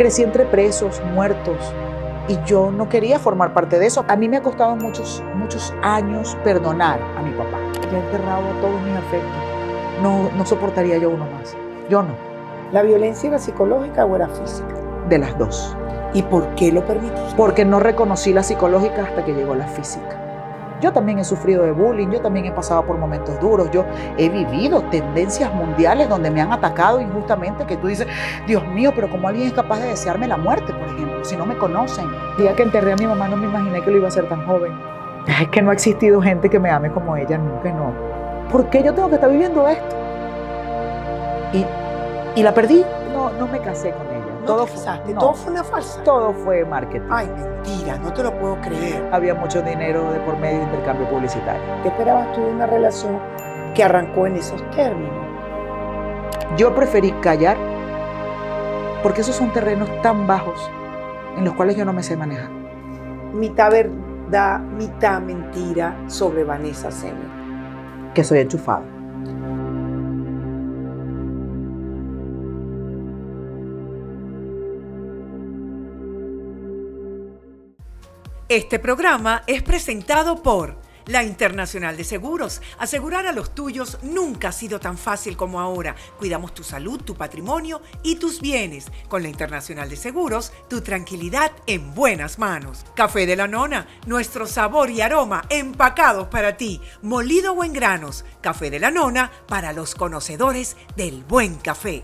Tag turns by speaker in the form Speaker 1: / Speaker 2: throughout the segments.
Speaker 1: crecí entre presos, muertos, y yo no quería formar parte de eso. A mí me ha costado muchos, muchos años perdonar a mi papá. Ya he enterrado todos mis afectos. No, no soportaría yo uno más. Yo no. ¿La violencia era psicológica o era física? De las dos. ¿Y por qué lo permití Porque no reconocí la psicológica hasta que llegó la física. Yo también he sufrido de bullying, yo también he pasado por momentos duros, yo he vivido tendencias mundiales donde me han atacado injustamente, que tú dices, Dios mío, pero ¿cómo alguien es capaz de desearme la muerte, por ejemplo, si no me conocen? El día que enterré a mi mamá no me imaginé que lo iba a hacer tan joven. Es que no ha existido gente que me ame como ella, nunca no. ¿Por qué yo tengo que estar viviendo esto? Y, y la perdí, no, no me casé con ella todo fue una falsa? Todo fue marketing. Ay, mentira, no te lo puedo creer. Había mucho dinero de por medio de intercambio publicitario. ¿Qué esperabas tú de una relación que arrancó en esos términos? Yo preferí callar porque esos son terrenos tan bajos en los cuales yo no me sé manejar.
Speaker 2: Mitad verdad, mitad mentira sobre Vanessa Semi.
Speaker 1: Que soy enchufado.
Speaker 2: Este programa es presentado por la Internacional de Seguros. Asegurar a los tuyos nunca ha sido tan fácil como ahora. Cuidamos tu salud, tu patrimonio y tus bienes. Con la Internacional de Seguros, tu tranquilidad en buenas manos. Café de la Nona, nuestro sabor y aroma empacados para ti, molido o en granos. Café de la Nona para los conocedores del buen café.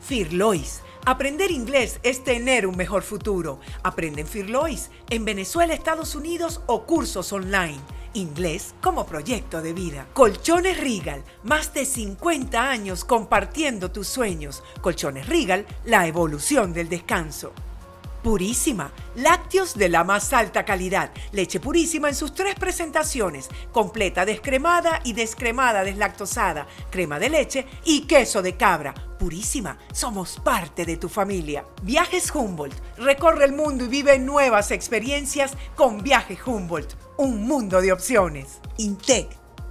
Speaker 2: Firlois Aprender inglés es tener un mejor futuro. Aprende en Firlois, en Venezuela, Estados Unidos o cursos online. Inglés como proyecto de vida. Colchones Regal, más de 50 años compartiendo tus sueños. Colchones Regal, la evolución del descanso. Purísima, lácteos de la más alta calidad, leche purísima en sus tres presentaciones, completa descremada y descremada deslactosada, crema de leche y queso de cabra. Purísima, somos parte de tu familia. Viajes Humboldt, recorre el mundo y vive nuevas experiencias con Viajes Humboldt, un mundo de opciones. Intec,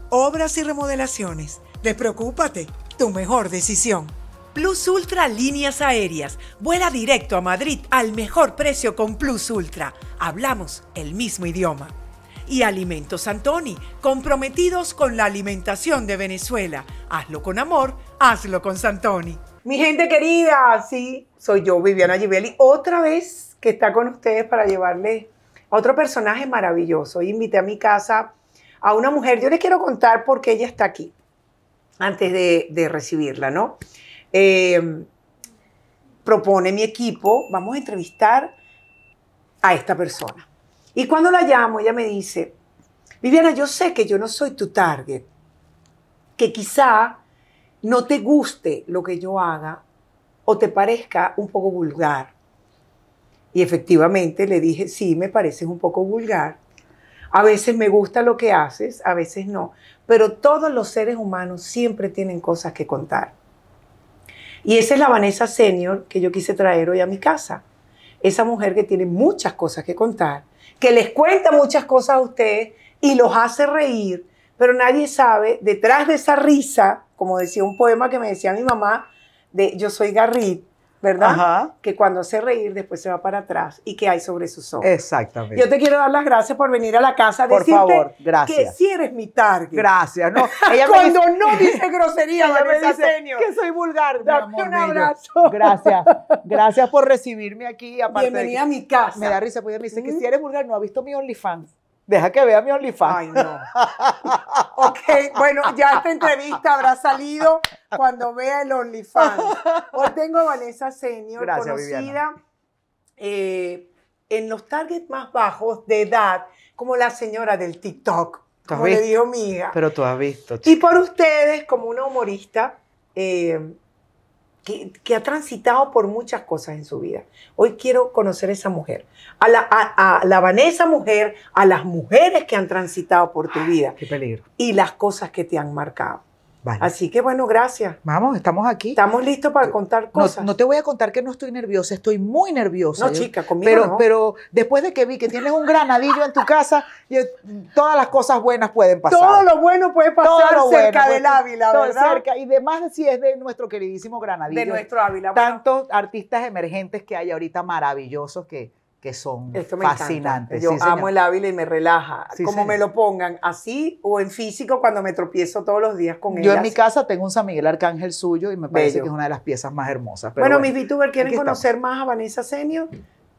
Speaker 2: obras y remodelaciones. Despreocúpate, tu mejor decisión. Plus Ultra Líneas Aéreas. Vuela directo a Madrid al mejor precio con Plus Ultra. Hablamos el mismo idioma. Y Alimentos Antoni, comprometidos con la alimentación de Venezuela. Hazlo con amor, hazlo con Santoni. Mi gente querida, sí, soy yo, Viviana Givelli, otra vez que está con ustedes para llevarles a otro personaje maravilloso. invité a mi casa a una mujer. Yo les quiero contar por qué ella está aquí, antes de recibirla, ¿no? Em, propone mi equipo, vamos a entrevistar a esta persona. Y cuando la llamo, ella me dice, Viviana, yo sé que yo no soy tu target, que quizá no te guste lo que yo haga o te parezca un poco vulgar. Y efectivamente le dije, sí, me pareces un poco vulgar. A veces me gusta lo que haces, a veces no. Pero todos los seres humanos siempre tienen cosas que contar. Y esa es la Vanessa Senior que yo quise traer hoy a mi casa. Esa mujer que tiene muchas cosas que contar, que les cuenta muchas cosas a ustedes y los hace reír, pero nadie sabe detrás de esa risa, como decía un poema que me decía mi mamá, de Yo soy Garrit, ¿verdad? Que cuando hace reír después se va para atrás y que hay sobre sus ojos.
Speaker 1: Exactamente. Yo
Speaker 2: te quiero dar las gracias por venir a la casa. Por favor, gracias. Que si eres mi target.
Speaker 1: Gracias. No, cuando no dice grosería, me dice que soy vulgar. Dame un abrazo. Gracias. Gracias por recibirme aquí. Bienvenida a mi casa. Me da risa porque me dice que si eres vulgar no ha visto mi OnlyFans. Deja que vea mi OnlyFans. Ay, no. ok, bueno, ya esta entrevista habrá
Speaker 2: salido cuando vea el OnlyFans. Hoy tengo a Vanessa Senior, conocida eh, en los targets más bajos de edad, como la señora del TikTok, como le dijo mi Pero
Speaker 1: tú has visto.
Speaker 2: Y por ustedes, como una humorista, eh, que, ha transitado por muchas cosas en su vida. Hoy quiero conocer a esa mujer, a la, a, la Vanessa mujer, a las mujeres que han transitado por tu ah, vida. Qué peligro. Y las cosas que te han marcado. Así que
Speaker 1: bueno, gracias. Vamos, estamos aquí. Estamos listos para eh, contar cosas. No, te voy a contar que no estoy nerviosa, estoy muy nerviosa. No, chica, conmigo pero, no. Pero después de que vi que tienes un granadillo en tu casa, todas las cosas buenas pueden pasar. Todo lo bueno puede pasar cerca del Ávila, ¿verdad? cerca, y además si es de nuestro queridísimo granadillo. De nuestro Ávila. Bueno. Tantos artistas emergentes que hay ahorita maravillosos que que son fascinantes. Yo amo el Ávila y me relaja.
Speaker 2: Como me lo pongan, así o en físico cuando me tropiezo todos los días con él. Yo en mi
Speaker 1: casa tengo un San Miguel Arcángel suyo y me parece que es una de las piezas más hermosas. bueno, mis
Speaker 2: VTubers quieren conocer más a Vanessa Senio.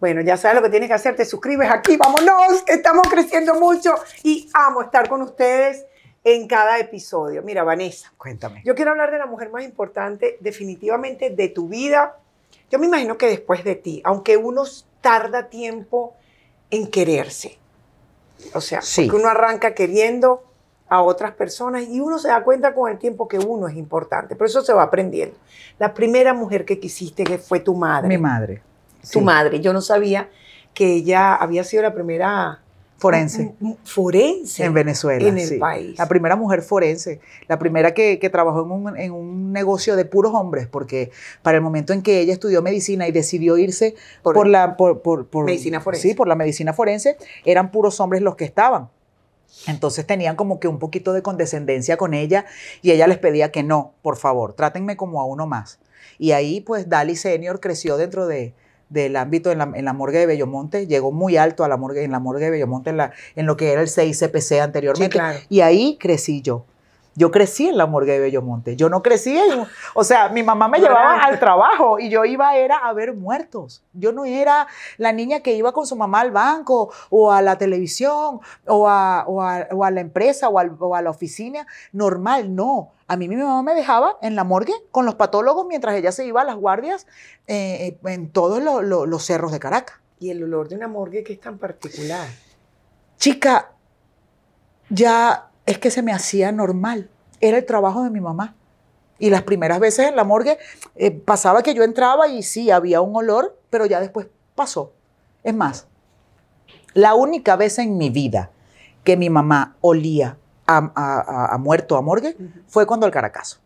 Speaker 1: Bueno, ya sabes lo que tienes que hacer, te suscribes aquí, vámonos, estamos creciendo mucho
Speaker 2: y amo estar con ustedes en cada episodio. Mira, Vanessa, cuéntame. Yo quiero hablar de la mujer más importante definitivamente de tu vida. Yo me imagino que después de ti, aunque unos tarda tiempo en quererse. O sea, uno arranca queriendo a otras personas y uno se da cuenta con el tiempo que uno es importante. Pero eso se va aprendiendo. La primera mujer que quisiste que fue tu madre. Mi madre. Tu madre. Yo no sabía que ella había sido la primera Forense.
Speaker 1: Forense. En Venezuela. En el país. La primera mujer forense. La primera que, trabajó en un, negocio de puros hombres, porque para el momento en que ella estudió medicina y decidió irse por, por la por, medicina forense. Sí, por la medicina forense, eran puros hombres los que estaban. Entonces tenían como que un poquito de condescendencia con ella y ella les pedía que no, por favor, trátenme como a uno más. Y ahí pues Dali Senior creció dentro de, del ámbito en la, morgue de Bellomonte, llegó muy alto a la morgue, en la morgue de Bellomonte, en, lo que era el CICPC anteriormente. Y ahí crecí yo. Yo crecí en la morgue de Bellomonte. Yo no crecí en... O sea, mi mamá me llevaba al trabajo y yo iba era a ver muertos. Yo no era la niña que iba con su mamá al banco o a la televisión o a, la empresa o o a la oficina normal, no. A mí mi mamá me dejaba en la morgue con los patólogos mientras ella se iba a las guardias eh, eh, en todos los cerros de Caracas. Y el olor de una morgue que es tan particular. Chica, ya es que se me hacía normal. Era el trabajo de mi mamá. Y las primeras veces en la morgue eh, pasaba que yo entraba y sí, había un olor, pero ya después pasó. Es más, la única vez en mi vida que mi mamá olía a, muerto a morgue, fue cuando al Caracazo.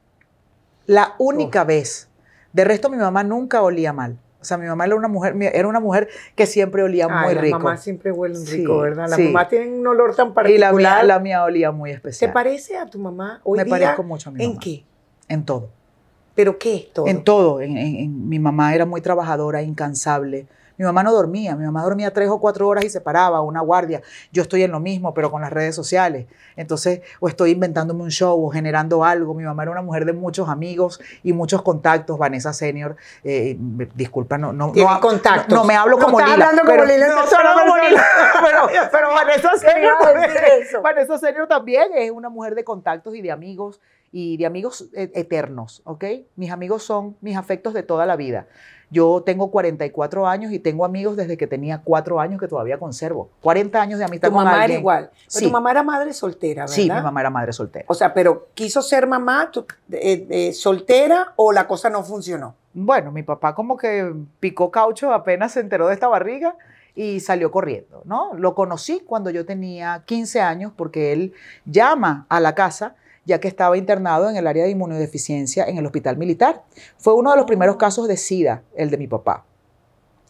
Speaker 1: La única vez. De resto, mi mamá nunca olía mal. O sea, mi mamá era una mujer, era una mujer que siempre olía muy rico. Las mamás siempre huele rico, ¿verdad? Las mamás
Speaker 2: tienen un olor
Speaker 1: tan particular. Y la mía, olía muy especial. ¿Te
Speaker 2: parece a tu mamá hoy Me día, parezco mucho a mi ¿en mamá. ¿En
Speaker 1: qué? En todo. ¿Pero qué es todo? En todo. en, mi mamá era muy trabajadora, incansable mi mamá no dormía, mi mamá dormía tres o cuatro horas y se paraba, una guardia. Yo estoy en lo mismo, pero con las redes sociales. Entonces, o estoy inventándome un show o generando algo. Mi mamá era una mujer de muchos amigos y muchos contactos. Vanessa Senior, eh, disculpa, no, no, no, no, no me hablo como Lila. Hablando como Lila no, como Lila. pero, Vanessa Senior también es una mujer de contactos y de amigos y de amigos e-, eternos, ¿ok? Mis amigos son mis afectos de toda la vida. Yo tengo 44 años y tengo amigos desde que tenía 4 años que todavía conservo. 40 años de amistad tu mamá Era igual. Pero Tu mamá era madre soltera, ¿verdad? Sí, mi mamá era madre soltera. O sea, pero quiso ser mamá eh, eh, soltera o la cosa no funcionó. Bueno, mi papá como que picó caucho apenas se enteró de esta barriga y salió corriendo, ¿no? Lo conocí cuando yo tenía 15 años porque él llama a la casa ya que estaba internado en el área de inmunodeficiencia en el hospital militar. Fue uno de los primeros casos de SIDA, el de mi papá.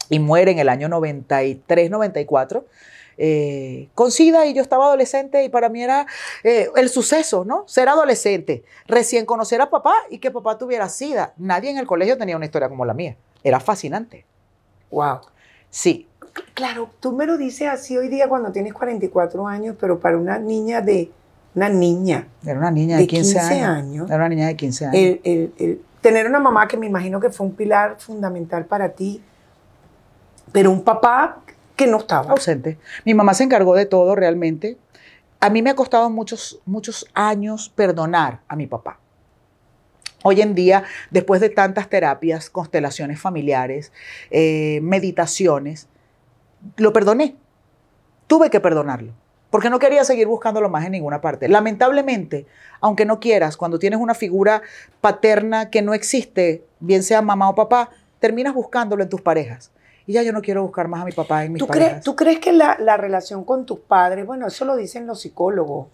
Speaker 1: Y muere en el año 93-94. Eh, con SIDA y yo estaba adolescente y para mí era eh, el suceso, ¿no? Ser adolescente, recién conocer a papá y que papá tuviera SIDA. Nadie en el colegio tenía una historia como la mía. Era fascinante. Wow. Sí. Claro, tú me lo dices así hoy día cuando tienes 44 años,
Speaker 2: pero para una niña de una niña. Era una niña de, 15, años. Era una niña de 15 años. tener una mamá que me imagino que fue un pilar fundamental para ti,
Speaker 1: pero un papá que no estaba. Ausente. Mi mamá se encargó de todo realmente. A mí me ha costado muchos, muchos años perdonar a mi papá. Hoy en día, después de tantas terapias, constelaciones familiares, eh, meditaciones, lo perdoné. Tuve que perdonarlo porque no quería seguir buscándolo más en ninguna parte. Lamentablemente, aunque no quieras, cuando tienes una figura paterna que no existe, bien sea mamá o papá, terminas buscándolo en tus parejas. Y ya yo no quiero buscar más a mi papá en mis ¿Tú parejas.
Speaker 2: ¿Tú crees que la, relación con tus padres, bueno, eso lo dicen los psicólogos,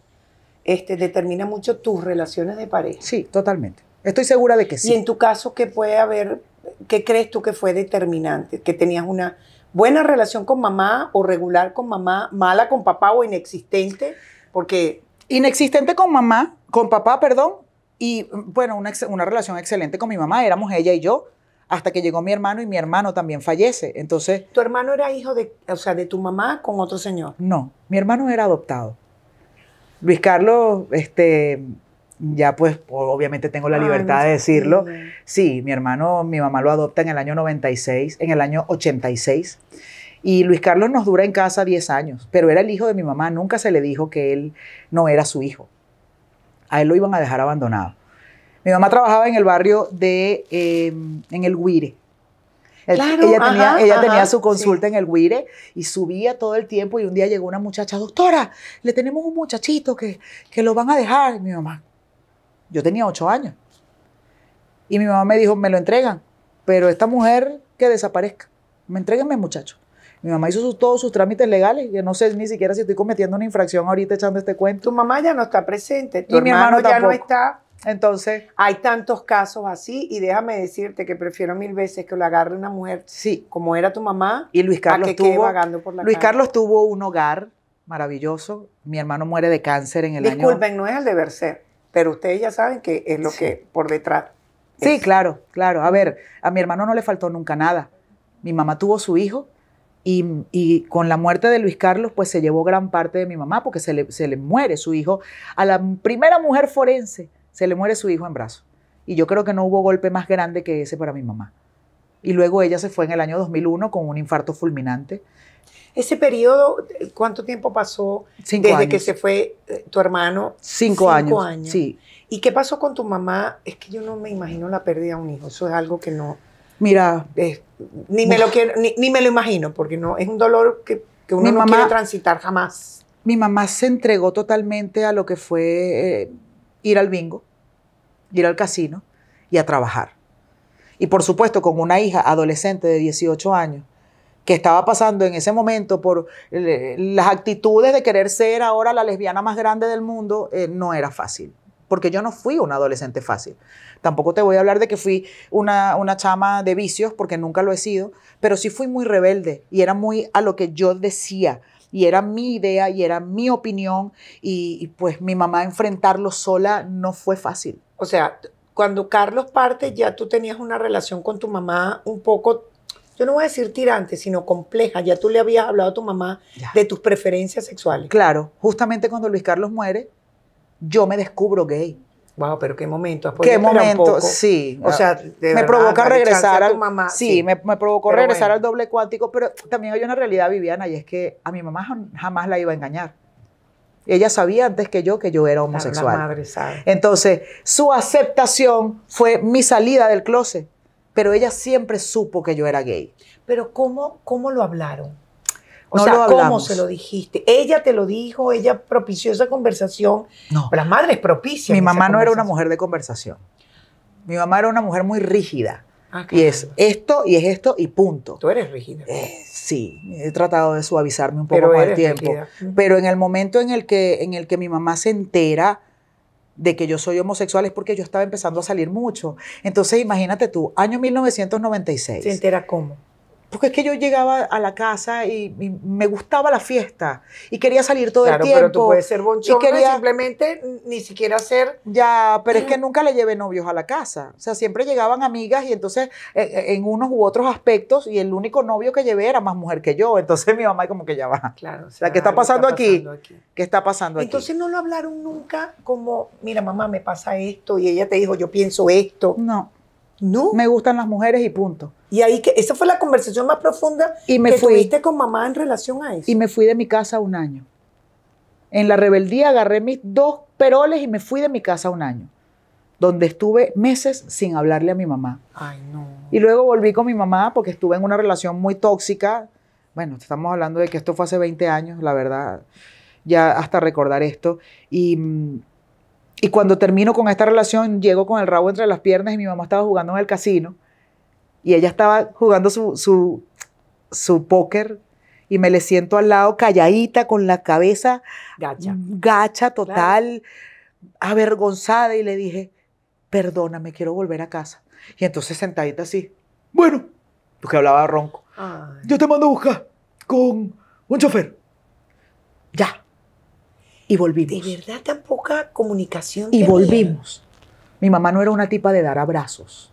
Speaker 2: este, determina mucho tus relaciones de pareja? Sí, totalmente. Estoy segura de que sí. Y en tu caso, ¿qué puede haber, qué crees tú que fue determinante? Que tenías una buena relación con mamá o regular con mamá, mala con papá o inexistente,
Speaker 1: porque... Inexistente con mamá, con papá, perdón, y bueno, una, relación excelente con mi mamá, éramos ella y yo, hasta que llegó mi hermano y mi hermano también fallece. Entonces, ¿tu hermano era hijo de, o sea, de tu mamá con otro señor? No, mi hermano era adoptado. Luis Carlos, este, ya pues obviamente tengo la libertad de decirlo. Sí, mi hermano, mi mamá lo adopta en el año 96, en el año 86. Y Luis Carlos nos dura en casa 10 años, pero era el hijo de mi mamá, nunca se le dijo que él no era su hijo. A él lo iban a dejar abandonado. Mi mamá trabajaba en el barrio de, em, en el Guire. ella, tenía, ella tenía, su consulta en el Guire y subía todo el tiempo y un día llegó una muchacha, doctora, le tenemos un muchachito que, que lo van a dejar. Mi mamá, yo tenía ocho años. Y mi mamá me dijo, me lo entregan, pero esta mujer que desaparezca. Me entreguenme, muchacho. Mi mamá hizo todos sus trámites legales. Yo no sé ni siquiera si estoy cometiendo una infracción ahorita echando este cuento. Tu mamá ya no está presente. y mi hermano ya no
Speaker 2: está. Entonces. Hay tantos casos así y déjame decirte que prefiero mil veces que lo agarre una mujer. Sí. Como era tu mamá. Y Luis Carlos tuvo. por Luis Carlos
Speaker 1: tuvo un hogar maravilloso. Mi hermano muere de cáncer en el año. Disculpen,
Speaker 2: no es el deber ser pero ustedes ya saben que es lo que por
Speaker 1: detrás. Sí, claro, claro. A ver, a mi hermano no le faltó nunca nada. Mi mamá tuvo su hijo y, y con la muerte de Luis Carlos, pues se llevó gran parte de mi mamá porque se le, se le muere su hijo. A la primera mujer forense se le muere su hijo en brazos. Y yo creo que no hubo golpe más grande que ese para mi mamá. Y luego ella se fue en el año 2001 con un infarto fulminante ese periodo,
Speaker 2: ¿cuánto tiempo pasó
Speaker 1: desde que se
Speaker 2: fue eh, tu hermano? Cinco, años. Sí. ¿Y qué pasó con tu mamá? Es que yo no me imagino la pérdida de un hijo. Eso es algo que no. Mira. ni, me lo quiero,
Speaker 1: ni, me lo imagino, porque no, es un dolor que, que uno no quiere transitar jamás. Mi mamá se entregó totalmente a lo que fue eh, ir al bingo, ir al casino y a trabajar. Y por supuesto, con una hija adolescente de 18 años, que estaba pasando en ese momento por eh, las actitudes de querer ser ahora la lesbiana más grande del mundo, eh, no era fácil. Porque yo no fui una adolescente fácil. Tampoco te voy a hablar de que fui una, chama de vicios, porque nunca lo he sido, pero sí fui muy rebelde y era muy a lo que yo decía y era mi idea y era mi opinión y, y, pues mi mamá enfrentarlo sola no fue fácil. O sea,
Speaker 2: cuando Carlos parte ya tú tenías una relación con tu mamá un poco yo no voy a decir tirante, sino compleja. Ya tú le habías hablado a tu mamá de tus preferencias sexuales. Claro, justamente
Speaker 1: cuando Luis Carlos muere, yo me descubro gay. Wow, pero qué momento. Qué momento, sí. O sea, me provoca regresar a mamá. Sí, Me, provocó regresar al doble cuántico, pero también hay una realidad, Viviana, y es que a mi mamá jamás la iba a engañar. Ella sabía antes que yo que yo era homosexual. madre Entonces, su aceptación fue mi salida del closet pero ella siempre supo que yo era gay.
Speaker 2: Pero ¿cómo, cómo lo hablaron? O sea, ¿cómo se lo
Speaker 1: dijiste? ¿Ella te lo dijo? ¿Ella propició esa conversación? No. las madres propicias. Mi mamá no era una mujer de conversación. Mi mamá era una mujer muy rígida. Ah, y es esto, y es esto, y punto.
Speaker 2: Tú eres rígida.
Speaker 1: Eh, sí, he tratado de suavizarme un poco con el tiempo. Pero en el momento en el, que, en el que mi mamá se entera de que yo soy homosexual es porque yo estaba empezando a salir mucho. Entonces, imagínate tú, año 1996. ¿Se entera cómo? Porque es que yo llegaba a la casa y, me gustaba la fiesta y quería salir todo el tiempo. ser y quería, simplemente ni siquiera ser. Ya, pero es que nunca le llevé novios a la casa. O sea, siempre llegaban amigas y entonces eh, eh, en, unos u otros aspectos y el único novio que llevé era más mujer que yo. Entonces mi mamá como que ya va. Claro. O sea, ¿qué está pasando, aquí? ¿Qué está pasando aquí?
Speaker 2: Entonces no lo hablaron nunca como, mira mamá, me pasa esto y ella te dijo, yo pienso esto. No. No. Me gustan las mujeres y punto. Y ahí que esa fue la conversación más profunda
Speaker 1: que tuviste con mamá en relación a eso. Y me fui de mi casa un año. En la rebeldía agarré mis dos peroles y me fui de mi casa un año, donde estuve meses sin hablarle a mi mamá. Ay, no. Y luego volví con mi mamá porque estuve en una relación muy tóxica. Bueno, estamos hablando de que esto fue hace 20 años, la verdad, ya hasta recordar esto. Y mm, y cuando termino con esta relación, llego con el rabo entre las piernas y mi mamá estaba jugando en el casino. Y ella estaba jugando su, su, su póker y me le siento al lado calladita, con la cabeza gacha, gacha total, avergonzada. Y le dije, perdóname, quiero volver a casa. Y entonces sentadita así, bueno, porque hablaba ronco. Yo te mando a buscar con un chofer. Ya. Y volvimos. ¿De verdad tan poca comunicación? Y volvimos. Mi mamá no era una tipa de dar abrazos.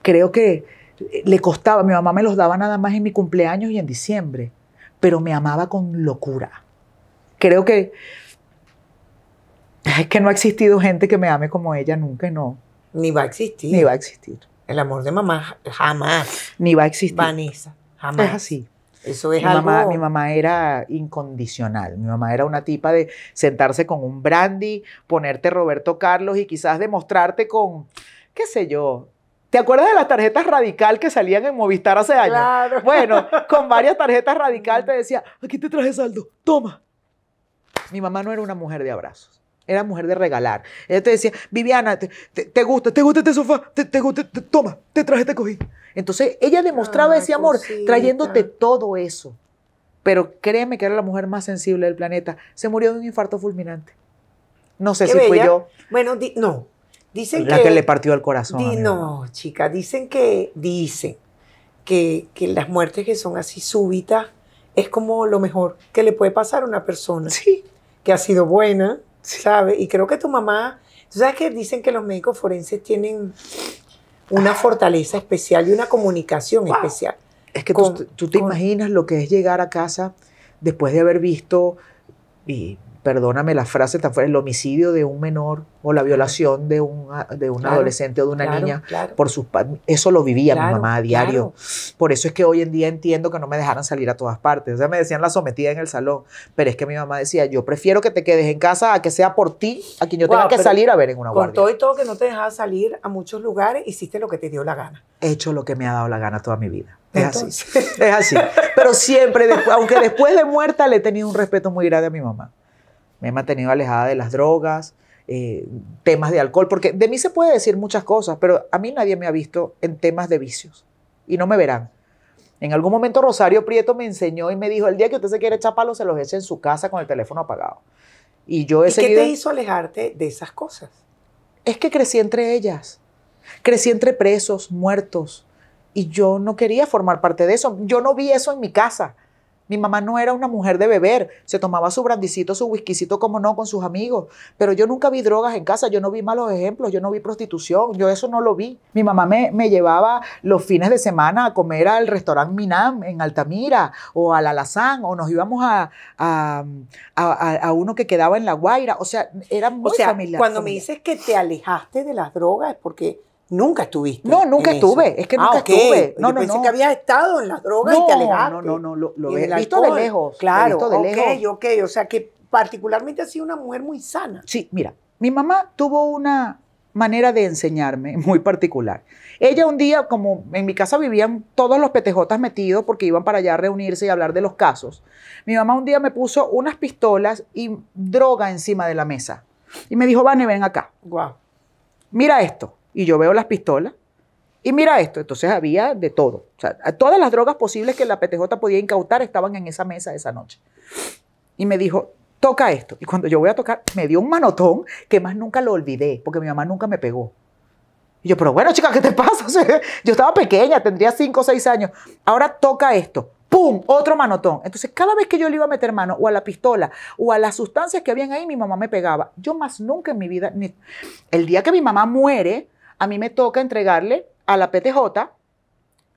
Speaker 1: Creo que eh, le costaba, mi mamá me los daba nada más en mi cumpleaños y en diciembre, pero me amaba con locura. Creo que es que no ha existido gente que me ame como ella nunca, no.
Speaker 2: Ni va a existir. Ni va a existir. El amor de mamá jamás. Ni va a existir. Vanessa, jamás. Es
Speaker 1: así. Eso es mi Mamá, mi mamá era incondicional. Mi mamá era una tipa de sentarse con un brandy, ponerte Roberto Carlos y quizás demostrarte con, qué sé yo, ¿Te acuerdas de las tarjetas radical que salían en Movistar hace años? Bueno, con varias tarjetas radical te decía, aquí te traje saldo, toma. Mi mamá no era una mujer de abrazos. Era mujer de regalar. Ella te decía, Viviana, te, gusta, te gusta este sofá, te, gusta, toma, te traje, te cogí. Entonces ella demostraba ese amor trayéndote todo eso. Pero créeme que era la mujer más sensible del planeta. Se murió de un infarto fulminante. No sé si fui yo. Bueno, no. Dicen
Speaker 2: la que, le partió
Speaker 1: el corazón. no,
Speaker 2: chica, dicen que, dicen que, que las muertes que son así súbitas es como lo mejor que le puede pasar a una persona. Sí. Que ha sido buena, sabe Y creo que tu mamá, tú sabes que dicen que los médicos forenses tienen
Speaker 1: una fortaleza especial y una comunicación especial. Es que tú, te imaginas lo que es llegar a casa después de haber visto y perdóname la frase está fue el homicidio de un menor o la violación de, un, ah, de un adolescente o de una niña por sus Eso lo vivía mi mamá a diario. Por eso es que hoy en día entiendo que no me dejaran salir a todas partes. O sea, me decían la sometida en el salón, pero es que mi mamá decía, yo prefiero que te quedes en casa a que sea por ti a quien yo tenga que salir a ver en una guardia. Con
Speaker 2: todo y todo que no te dejaba salir a muchos lugares, hiciste lo que te dio la gana.
Speaker 1: He hecho lo que me ha dado la gana toda mi vida. Es así, es así. Pero siempre, aunque después de muerta, le he tenido un respeto muy grande a mi mamá me he mantenido alejada de las drogas, eh, temas de alcohol, porque de mí se puede decir muchas cosas, pero a mí nadie me ha visto en temas de vicios y no me verán. En algún momento Rosario Prieto me enseñó y me dijo, el día que usted se quiere echar palo, se los eche en su casa con el teléfono apagado. Y yo he seguido... ¿Qué te hizo alejarte de esas cosas? Es que crecí entre ellas. Crecí entre presos, muertos. Y yo no quería formar parte de eso. Yo no vi eso en mi casa. Mi mamá no era una mujer de beber, se tomaba su brandicito, su whiskycito, como no, con sus amigos. Pero yo nunca vi drogas en casa, yo no vi malos ejemplos, yo no vi prostitución, yo eso no lo vi. Mi mamá me, llevaba los fines de semana a comer al restaurante Minam en Altamira o al Alazán, o nos íbamos a, a, a, uno que quedaba en La Guaira. O sea, era muy o sea, Cuando me dices que te alejaste de las drogas es porque
Speaker 2: Nunca estuviste. No, nunca estuve. Es que nunca ah, estuve. No, no, pensé que habías estado en las drogas y te alejaste. No, no, no. Lo, he visto de lejos. Claro. Visto de ok, lejos. ok. O sea que particularmente ha sido una mujer muy sana.
Speaker 1: Sí, mira. Mi mamá tuvo una manera de enseñarme muy particular. Ella un día, como en mi casa vivían todos los petejotas metidos porque iban para allá a reunirse y hablar de los casos, mi mamá un día me puso unas pistolas y droga encima de la mesa. Y me dijo, Vane, ven acá. Wow. Mira esto y yo veo las pistolas. Y mira esto, entonces había de todo. todas las drogas posibles que la PTJ podía incautar estaban en esa mesa esa noche. Y me dijo, toca esto. Y cuando yo voy a tocar, me dio un manotón que más nunca lo olvidé, porque mi mamá nunca me pegó. Y yo, pero bueno, chica, ¿qué te pasa? yo estaba pequeña, tendría cinco o seis años. Ahora toca esto. ¡Pum! Otro manotón. Entonces, cada vez que yo le iba a meter mano o a la pistola o a las sustancias que habían ahí, mi mamá me pegaba. Yo más nunca en mi vida, el día que mi mamá muere, a mí me toca entregarle a la PTJ,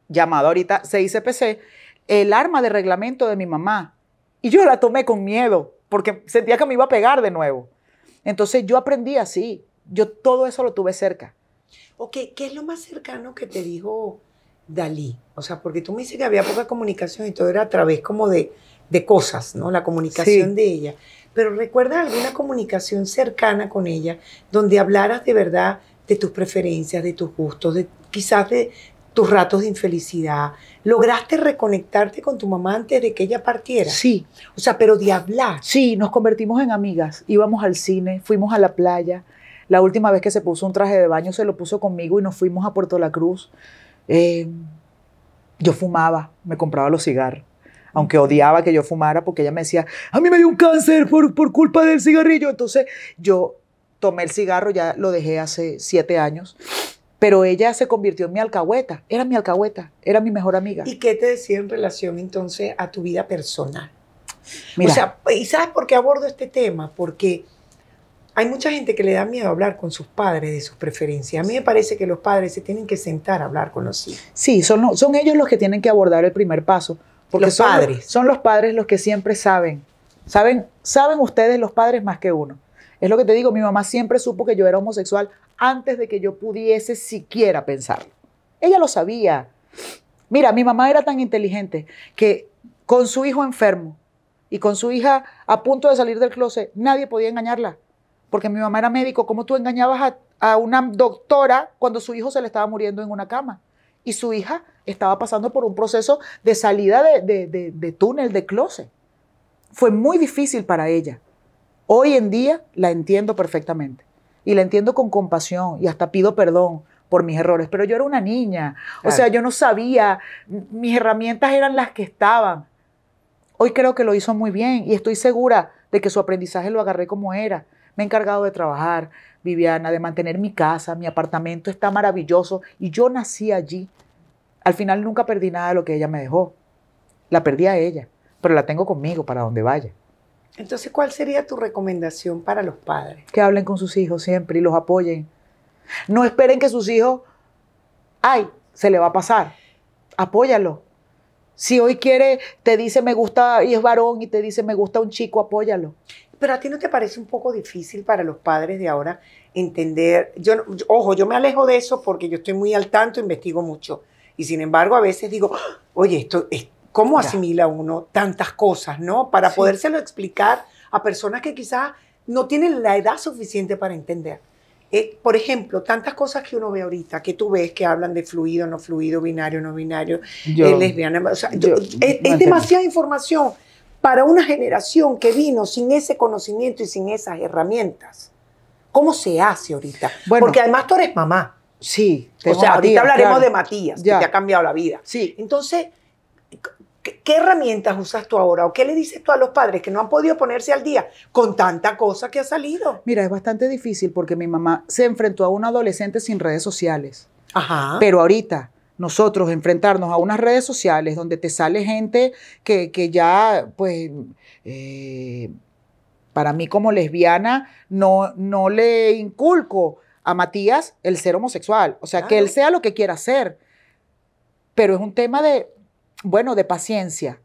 Speaker 1: llamada ahorita CICPC, e el arma de reglamento de mi mamá. Y yo la tomé con miedo, porque sentía que me iba a pegar de nuevo. Entonces yo aprendí así. Yo todo eso lo tuve cerca. Ok,
Speaker 2: ¿qué es lo más cercano que te dijo Dalí? O sea, porque tú me dices que había poca comunicación y todo era a través como de, de cosas, ¿no? La comunicación de ella. Pero recuerda alguna comunicación cercana con ella donde hablaras de verdad de tus preferencias, de tus gustos, de, quizás de tus ratos de infelicidad. ¿Lograste reconectarte
Speaker 1: con tu mamá antes de que ella partiera? Sí. O sea, pero de hablar. Sí, nos convertimos en amigas. Íbamos al cine, fuimos a la playa. La última vez que se puso un traje de baño se lo puso conmigo y nos fuimos a Puerto La Cruz. Eh, yo fumaba, me compraba los cigarros aunque odiaba que yo fumara porque ella me decía, a mí me dio un cáncer por, por culpa del cigarrillo. Entonces yo tomé el cigarro, ya lo dejé hace siete años, pero ella se convirtió en mi alcahueta, era mi alcahueta, era mi mejor amiga. ¿Y
Speaker 2: qué te decía en relación entonces a tu vida personal? o sea, ¿y sabes por qué abordo este tema? Porque hay mucha gente que le da miedo hablar con sus padres de sus preferencias. A mí me parece que los
Speaker 1: padres se tienen que sentar a hablar con los hijos. Sí, son, ellos los que tienen que abordar el primer paso. Porque los son, padres. Son los padres los que siempre saben. Saben, saben ustedes los padres más que uno. Es lo que te digo, mi mamá siempre supo que yo era homosexual antes de que yo pudiese siquiera pensarlo. Ella lo sabía. Mira, mi mamá era tan inteligente que con su hijo enfermo y con su hija a punto de salir del closet, nadie podía engañarla. Porque mi mamá era médico. ¿Cómo tú engañabas a, una doctora cuando su hijo se le estaba muriendo en una cama? Y su hija estaba pasando por un proceso de salida de, de túnel, de closet. Fue muy difícil para ella. Hoy en día la entiendo perfectamente y la entiendo con compasión y hasta pido perdón por mis errores, pero yo era una niña, o sea, yo no sabía, mis herramientas eran las que estaban. Hoy creo que lo hizo muy bien y estoy segura de que su aprendizaje lo agarré como era. Me he encargado de trabajar, Viviana, de mantener mi casa, mi apartamento está maravilloso y yo nací allí. Al final nunca perdí nada de lo que ella me dejó. La perdí a ella, pero la tengo conmigo para donde vaya.
Speaker 2: Entonces, ¿cuál sería tu recomendación para los padres?
Speaker 1: Que hablen con sus hijos siempre y los apoyen. No esperen que sus hijos, ay, se le va a pasar. Apóyalo. Si hoy quiere, te dice me gusta y es varón y te dice me gusta un chico, apóyalo. Pero a ti no te parece
Speaker 2: un poco difícil para los padres de ahora entender, yo, ojo, yo me alejo de eso porque yo estoy muy al tanto, investigo mucho. Y sin embargo, a veces digo, ah, oye, esto, es, ¿Cómo asimila uno tantas cosas, no? Para podérselo explicar a personas que quizás no tienen la edad suficiente para entender. Eh, por ejemplo, tantas cosas que uno ve ahorita, que tú ves que hablan de fluido, no fluido, binario, no binario, eh, lesbiana, eh, es, demasiada información para una generación que vino sin ese conocimiento y sin esas herramientas. ¿Cómo se hace ahorita? Bueno, Porque además tú eres mamá. Sí. o sea, ahorita hablaremos de Matías, que te ha cambiado la vida. Sí. Entonces, ¿Qué
Speaker 1: herramientas usas tú ahora o qué le dices tú a los padres que no han podido ponerse al día con tanta cosa que ha salido? Mira, es bastante difícil porque mi mamá se enfrentó a un adolescente sin redes sociales.
Speaker 2: Ajá. Pero
Speaker 1: ahorita nosotros enfrentarnos a unas redes sociales donde te sale gente que, ya, pues, eh, para mí como lesbiana, no, no le inculco a Matías el ser homosexual. O sea, que él sea lo que quiera ser. Pero es un tema de bueno, de paciencia,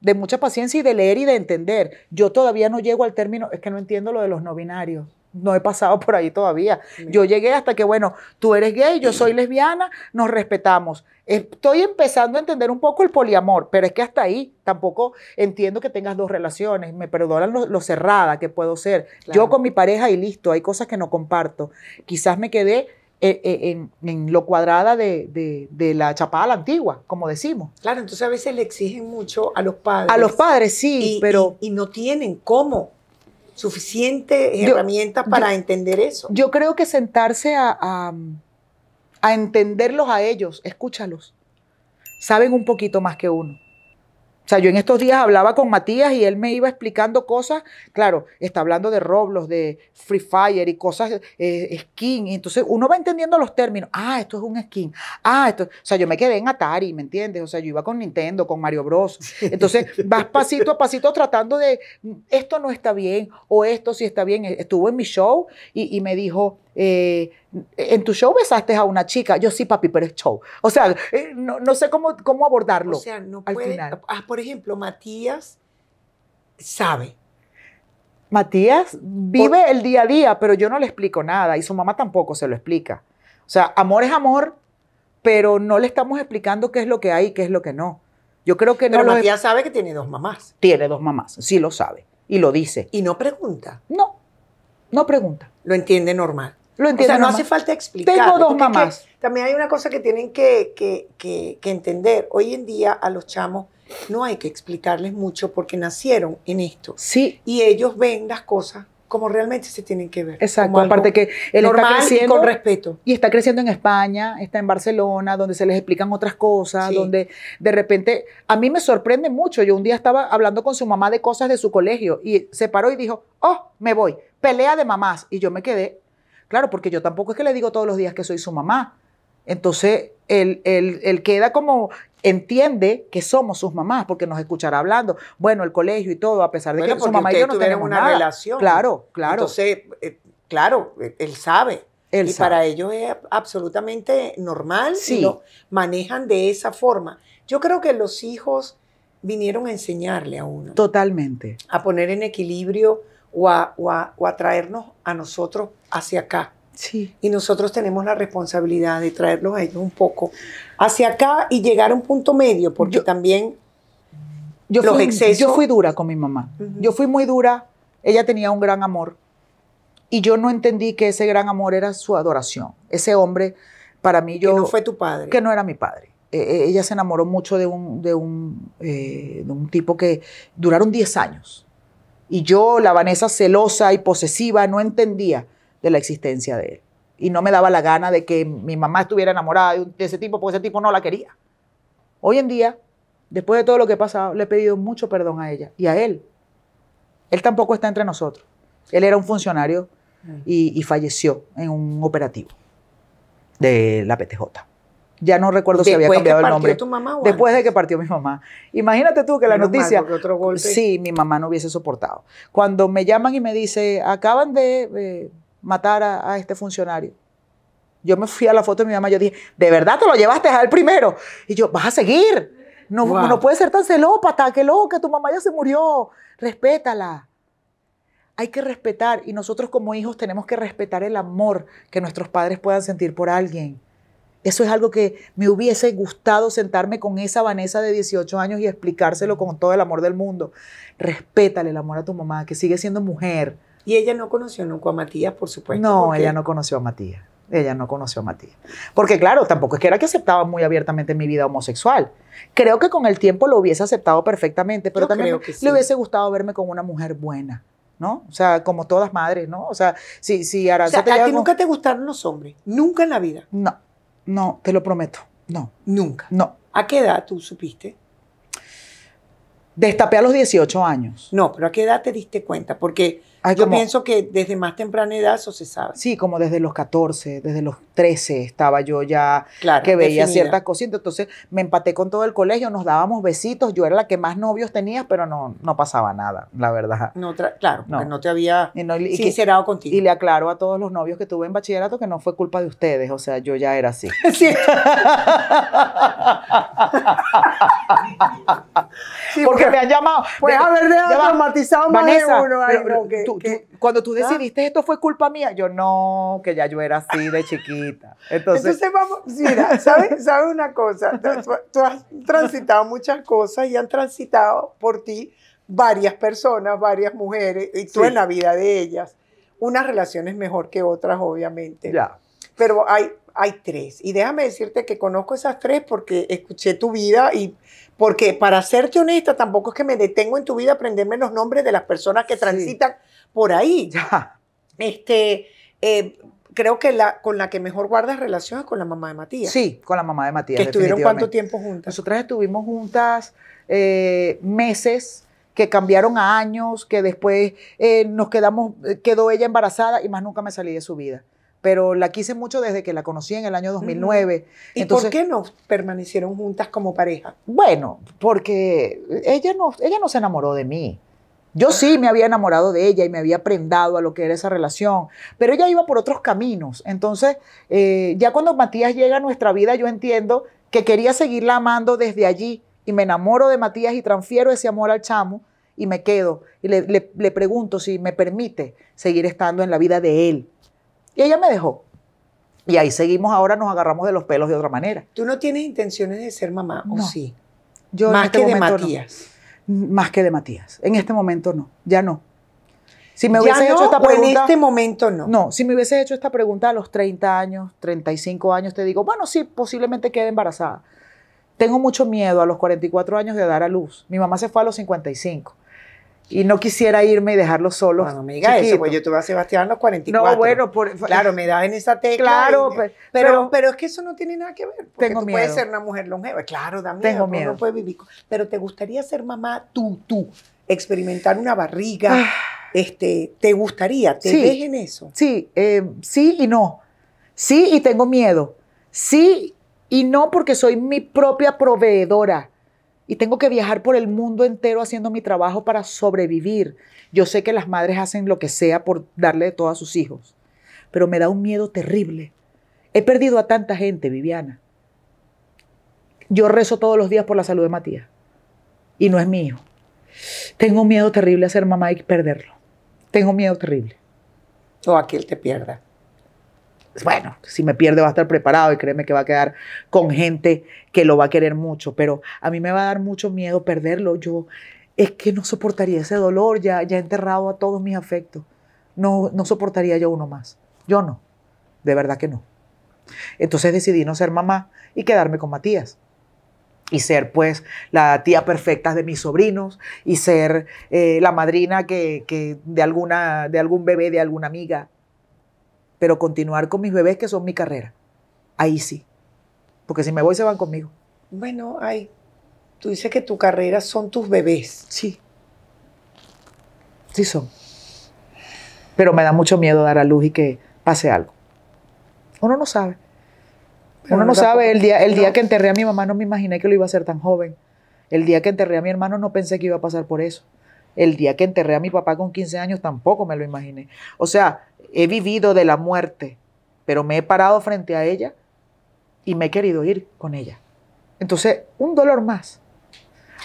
Speaker 1: de mucha paciencia y de leer y de entender. Yo todavía no llego al término, es que no entiendo lo de los no binarios. No he pasado por ahí todavía. Yo llegué hasta que, bueno, tú eres gay, yo soy lesbiana, nos respetamos. Estoy empezando a entender un poco el poliamor, pero es que hasta ahí tampoco entiendo que tengas dos relaciones. Me perdonan lo, cerrada que puedo ser. Yo con mi pareja y listo, hay cosas que no comparto. Quizás me quedé eh, eh, en, lo cuadrada de, de, la chapada antigua, como decimos.
Speaker 2: Claro, entonces a veces le exigen
Speaker 1: mucho a los padres. A los padres, sí, pero... Y, no tienen cómo suficiente herramientas para entender eso. Yo creo que sentarse a entenderlos a ellos, escúchalos, saben un poquito más que uno. O sea, yo en estos días hablaba con Matías y él me iba explicando cosas. Claro, está hablando de Roblox, de Free Fire y cosas, eh, skin. entonces uno va entendiendo los términos. Ah, esto es un skin. Ah, esto. O sea, yo me quedé en Atari, ¿me entiendes? O sea, yo iba con Nintendo, con Mario Bros. Entonces vas pasito a pasito tratando de mm, esto no está bien o esto sí está bien. Estuvo en mi show y me dijo, eh, en tu show besaste a una chica. Yo sí, papi, pero es show. O sea, eh, no, sé cómo, cómo abordarlo. O sea, no puede, ah,
Speaker 2: por ejemplo, Matías
Speaker 1: sabe. Matías vive el día a día, pero yo no le explico nada y su mamá tampoco se lo explica. O sea, amor es amor, pero no le estamos explicando qué es lo que hay y qué es lo que no. Yo creo que pero Matías sabe
Speaker 2: que tiene dos mamás.
Speaker 1: Tiene dos mamás, sí lo sabe y lo dice. Y no pregunta. No, no pregunta. Lo entiende normal. O sea, no hace
Speaker 2: falta explicar. Tengo dos mamás. también hay una cosa que tienen que, entender. Hoy en día a los chamos no hay que explicarles mucho porque nacieron en esto. Sí. Y ellos ven las cosas como
Speaker 1: realmente se tienen que ver. Exacto, aparte que el normal está y con respeto. Y está creciendo en España, está en Barcelona, donde se les explican otras cosas, donde de repente a mí me sorprende mucho. Yo un día estaba hablando con su mamá de cosas de su colegio y se paró y dijo, "Oh, me voy, pelea de mamás." Y yo me quedé Claro, porque yo tampoco es que le digo todos los días que soy su mamá. Entonces, él, él, queda como, entiende que somos sus mamás, porque nos escuchará hablando. Bueno, el colegio y todo, a pesar de que su mamá y yo no tenemos una relación. Claro, claro. Entonces,
Speaker 2: eh, claro, e, él sabe. y para ellos es absolutamente normal sí. manejan de esa forma. Yo creo que los hijos vinieron a enseñarle a uno.
Speaker 1: Totalmente.
Speaker 2: A poner en equilibrio o a, o a traernos a nosotros hacia acá. Sí. Y nosotros tenemos la responsabilidad de traerlos a ellos un poco hacia acá y llegar a un punto medio, porque también
Speaker 1: yo los fui, Yo fui dura con mi mamá. Yo fui muy dura. Ella tenía un gran amor. Y yo no entendí que ese gran amor era su adoración. Ese hombre, para mí, yo. Que no fue tu padre. Que no era mi padre. E, e, ella se enamoró mucho de un, de un, eh, de un tipo que duraron 10 años. Y yo, la Vanessa celosa y posesiva, no entendía de la existencia de él. Y no me daba la gana de que mi mamá estuviera enamorada de, ese tipo, porque ese tipo no la quería. Hoy en día, después de todo lo que he pasado, le he pedido mucho perdón a ella y a él. Él tampoco está entre nosotros. Él era un funcionario y, falleció en un operativo de la PTJ. Ya no recuerdo si había cambiado el nombre. Tu mamá, Después de que partió mi mamá. Imagínate tú que la noticia. Sí, mi mamá no hubiese soportado. Cuando me llaman y me dice, acaban de eh, matar a, este funcionario. Yo me fui a la foto de mi mamá, yo dije, ¿de verdad te lo llevaste al primero? Y yo, vas a seguir. No, no puedes ser tan celópata, qué loca, tu mamá ya se murió. Respétala. Hay que respetar y nosotros como hijos tenemos que respetar el amor que nuestros padres puedan sentir por alguien. Eso es algo que me hubiese gustado sentarme con esa Vanessa de 18 años y explicárselo con todo el amor del mundo. Respétale el amor a tu mamá, que sigue siendo mujer y ella no conoció nunca a Matías, por supuesto. No, ella no conoció a Matías. Ella no conoció a Matías. Porque claro, tampoco es que era que aceptaba muy abiertamente mi vida homosexual. Creo que con el tiempo lo hubiese aceptado perfectamente, pero también le hubiese gustado verme con una mujer buena. ¿no? O sea, como todas madres, ¿no? O sea, si, si Aranza o a ti nunca te gustaron los hombres, nunca en la vida. No, no, te lo prometo, no. Nunca. No. ¿A qué edad tú supiste? Destapé a los 18 años.
Speaker 2: No, pero ¿a qué edad te diste cuenta? Porque yo pienso que
Speaker 1: desde más temprana edad eso se sabe. Sí, como desde los 14, desde los 13 estaba yo ya que veía ciertas cositas. Entonces me empaté con todo el colegio, nos dábamos besitos. Yo era la que más novios tenía, pero no, no pasaba nada, la verdad. claro, no. te había y contigo. Y le aclaro a todos los novios que tuve en bachillerato que no fue culpa de ustedes. O sea, yo ya era así. sí. porque, me han llamado. Pues haberle traumatizado más uno. cuando tú ¿Ah? decidiste esto fue culpa mía, yo no, que ya yo era así de chiquita. Entonces,
Speaker 2: vamos, mira, ¿sabes una cosa? Tú, has transitado muchas cosas y han transitado por ti varias personas, varias mujeres, y tú en la vida de ellas. Unas relaciones mejor que otras, obviamente. Ya. Pero hay hay tres. Y déjame decirte que conozco esas tres porque escuché tu vida y porque, para serte honesta, tampoco es que me detengo en tu vida a aprenderme los nombres de las personas que transitan por ahí. Ya. Este, eh, creo que la, con la que mejor guardas relaciones con la mamá de
Speaker 1: Matías. Sí, con la mamá de Matías. ¿Que estuvieron cuánto tiempo juntas? Nosotras estuvimos juntas eh, meses que cambiaron a años, que después eh, nos quedamos, quedó ella embarazada y más nunca me salí de su vida pero la quise mucho desde que la conocí en el año 2009. ¿Y por qué no permanecieron juntas como pareja? Bueno, porque ella no, ella no se enamoró de mí. Yo sí me había enamorado de ella y me había prendado a lo que era esa relación, pero ella iba por otros caminos. Entonces, eh, ya cuando Matías llega a nuestra vida, yo entiendo que quería seguirla amando desde allí y me enamoro de Matías y transfiero ese amor al chamo y me quedo y le pregunto si me permite seguir estando en la vida de él. Y ella me dejó. Y ahí seguimos ahora, nos agarramos de los pelos de otra manera. ¿Tú no tienes intenciones de ser mamá o sí? Yo más este que de Matías. Más que de Matías. En este momento no, ya no. Si me hubiese hecho esta pregunta. en este momento no. No, si me hubiese hecho esta pregunta a los 30 años, 35 años, te digo, bueno, sí, posiblemente quede embarazada. Tengo mucho miedo a los 44 años de dar a luz. Mi mamá se fue a los 55 y no quisiera irme y dejarlo solos. Bueno, me diga eso, pues yo tuve a Sebastián a los 44. No, bueno,
Speaker 2: por, claro, me da en esa tecla. Claro, pues, pero, pero, es que eso no tiene nada que ver. Porque tengo tú miedo. puedes ser una mujer longeva, claro, da miedo. Tengo miedo. puedes vivir. Pero te gustaría ser mamá tú, tú, experimentar una barriga. Ah. este, ¿Te gustaría? ¿Te dejen
Speaker 1: eso? Sí, eh, sí y no. Sí y tengo miedo. Sí y no porque soy mi propia proveedora y tengo que viajar por el mundo entero haciendo mi trabajo para sobrevivir. Yo sé que las madres hacen lo que sea por darle de todo a sus hijos, pero me da un miedo terrible. He perdido a tanta gente, Viviana. Yo rezo todos los días por la salud de Matías y no es mío. Tengo un miedo terrible a ser mamá y perderlo. Tengo miedo terrible. O a que él te pierda. Pues, bueno, si me pierde va a estar preparado y créeme que va a quedar con gente que lo va a querer mucho, pero a mí me va a dar mucho miedo perderlo. Yo es que no soportaría ese dolor, ya, ya enterrado a todos mis afectos. No, no soportaría yo uno más. Yo no, de verdad que no. Entonces decidí no ser mamá y quedarme con Matías y ser pues la tía perfecta de mis sobrinos y ser eh, la madrina que, que de, alguna, de algún bebé de alguna amiga pero continuar con mis bebés que son mi carrera. Ahí sí. Porque si me voy, se van conmigo.
Speaker 2: Bueno, ay, tú dices que tu carrera son tus
Speaker 1: bebés. Sí. Sí son. Pero me da mucho miedo dar a luz y que pase algo. Uno no sabe. Uno no sabe. El día, el día que enterré a mi mamá no me imaginé que lo iba a hacer tan joven. El día que enterré a mi hermano no pensé que iba a pasar por eso. El día que enterré a mi papá con 15 años tampoco me lo imaginé. O sea, he vivido de la muerte, pero me he parado frente a ella y me he querido ir con ella. Entonces, un dolor más.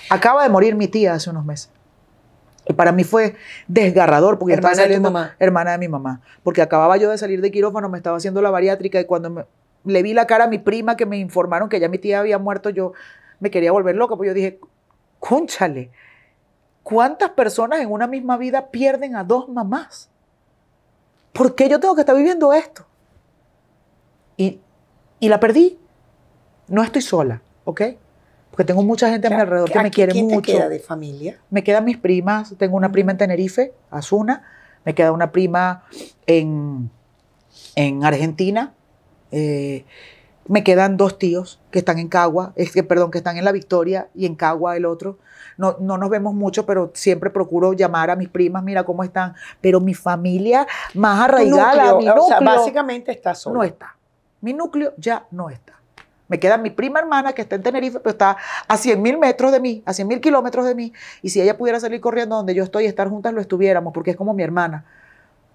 Speaker 1: Acaba de morir mi tía hace unos meses. Y para mí fue desgarrador porque hermana estaba saliendo, de hermana de mi mamá, porque acababa yo de salir de quirófano, me estaba haciendo la bariátrica y cuando le vi la cara a mi prima que me informaron que ya mi tía había muerto, yo me quería volver loco, pues yo dije, cónchale, ¿Cuántas personas en una misma vida pierden a dos mamás? ¿Por qué yo tengo que estar viviendo esto? Y, la perdí. No estoy sola, ¿ok? Porque tengo mucha gente a mi alrededor que me quiere mucho. ¿Quién queda de familia? Me quedan mis primas. Tengo una prima en Tenerife, Asuna. Me queda una prima en, en Argentina. Eh, me quedan dos tíos que están en Cagua, es que, perdón, que están en La Victoria y en Cagua el otro. No, no nos vemos mucho, pero siempre procuro llamar a mis primas, mira cómo están. Pero mi familia más arraigada, mi núcleo, o sea, básicamente está solo. No está. Mi núcleo ya no está. Me queda mi prima hermana que está en Tenerife, pero está a 100 mil metros de mí, a 100 mil kilómetros de mí. Y si ella pudiera salir corriendo donde yo estoy y estar juntas, lo estuviéramos, porque es como mi hermana.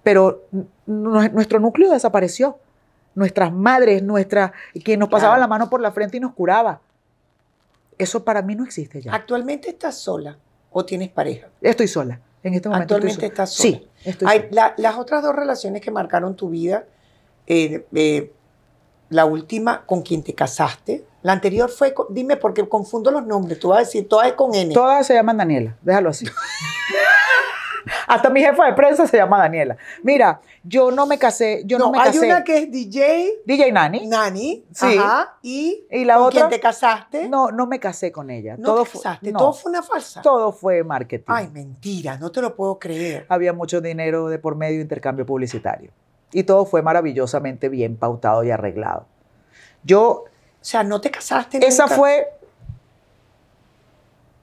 Speaker 1: Pero nuestro núcleo desapareció nuestras madres, nuestras, que nos pasaba la mano por la frente y nos curaba. Eso para mí no existe ya. ¿Actualmente estás sola o tienes pareja? Estoy sola. En este momento. Actualmente estoy sola. estás sola. Sí, estoy Hay, sola. las otras
Speaker 2: dos relaciones que marcaron tu vida, eh, eh, la última con quien te casaste, la anterior fue, dime porque confundo los nombres, tú vas a decir, todas es con N. Todas se
Speaker 1: llaman Daniela, déjalo así. Hasta mi jefa de prensa se llama Daniela. Mira, yo no me casé, yo no, me Hay una que es DJ. DJ Nani. Nani. Sí. Y, la ¿con otra? quién te casaste? No, no me casé con ella. todo te fue, todo fue una farsa. Todo fue marketing. Ay, mentira, no te lo puedo creer. Había mucho dinero de por medio de intercambio publicitario. Y todo fue maravillosamente bien pautado y arreglado. Yo o sea, no te casaste. Esa fue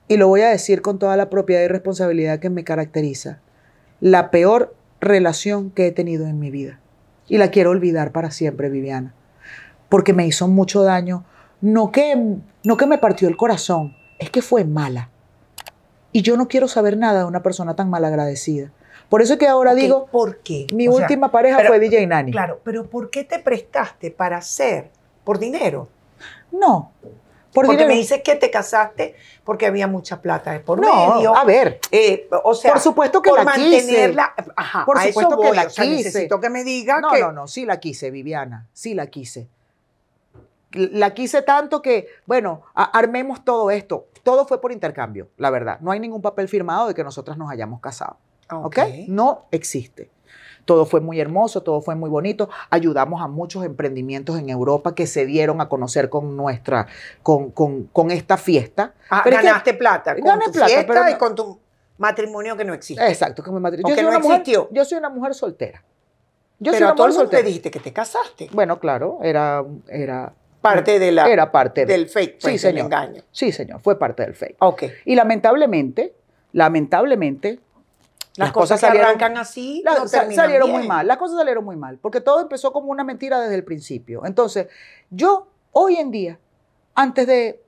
Speaker 1: y lo voy a decir con toda la propiedad y responsabilidad que me caracteriza, la peor relación que he tenido en mi vida. Y la quiero olvidar para siempre, Viviana, porque me hizo mucho daño, no que, no que me partió el corazón, es que fue mala. Y yo no quiero saber nada de una persona tan malagradecida. Por eso es que ahora digo,
Speaker 2: ¿por qué? Mi última pareja fue DJ Nani. Claro, pero ¿por qué te prestaste para hacer por dinero? No,
Speaker 1: porque me dices
Speaker 2: que te casaste porque había mucha plata de por no, A ver. Eh, o sea, por supuesto que la mantenerla, Ajá, por supuesto que la quise. Necesito que
Speaker 1: me diga no, que. No, no, no, sí la quise, Viviana. Sí la quise. La quise tanto que, bueno, armemos todo esto. Todo fue por intercambio, la verdad. No hay ningún papel firmado de que nosotras nos hayamos casado. ¿Ok? No existe todo fue muy hermoso, todo fue muy bonito. Ayudamos a muchos emprendimientos en Europa que se dieron a conocer con nuestra, con, esta fiesta. Ah, pero ganaste
Speaker 2: plata, con tu fiesta y con tu matrimonio que no existe. Exacto,
Speaker 1: con mi matrimonio. Yo soy, una Mujer, yo soy una mujer soltera. Yo pero soy una a mujer dijiste que te casaste. Bueno, claro, era, era parte de la era parte del fake, pues, sí, señor. Sí, señor, fue parte del fake. Okay. Y lamentablemente, lamentablemente las, cosas, salieron,
Speaker 2: así, salieron muy mal.
Speaker 1: Las cosas salieron muy mal, porque todo empezó como una mentira desde el principio. Entonces, yo hoy en día, antes de,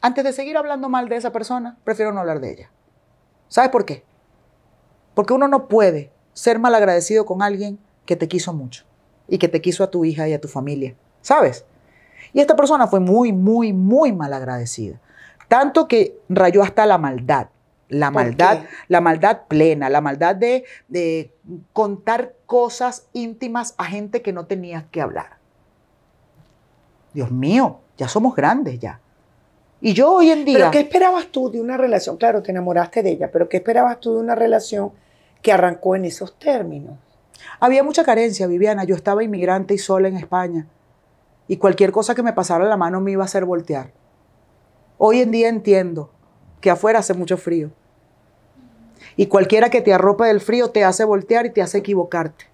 Speaker 1: antes de seguir hablando mal de esa persona, prefiero no hablar de ella. ¿Sabes por qué? Porque uno no puede ser mal agradecido con alguien que te quiso mucho y que te quiso a tu hija y a tu familia, ¿sabes? Y esta persona fue muy, muy, muy malagradecida. Tanto que rayó hasta la maldad. La maldad, la maldad plena, la maldad de, contar cosas íntimas a gente que no tenía que hablar. Dios mío, ya somos grandes ya. Y yo hoy en día... ¿Pero qué esperabas tú de una relación?
Speaker 2: Claro, te enamoraste de ella, pero ¿qué esperabas tú de una relación que arrancó en esos términos?
Speaker 1: Había mucha carencia, Viviana. Yo estaba inmigrante y sola en España. Y cualquier cosa que me pasara a la mano me iba a hacer voltear. Hoy en día entiendo que afuera hace mucho frío. Y cualquiera que te arrope del frío te hace voltear y te hace equivocarte.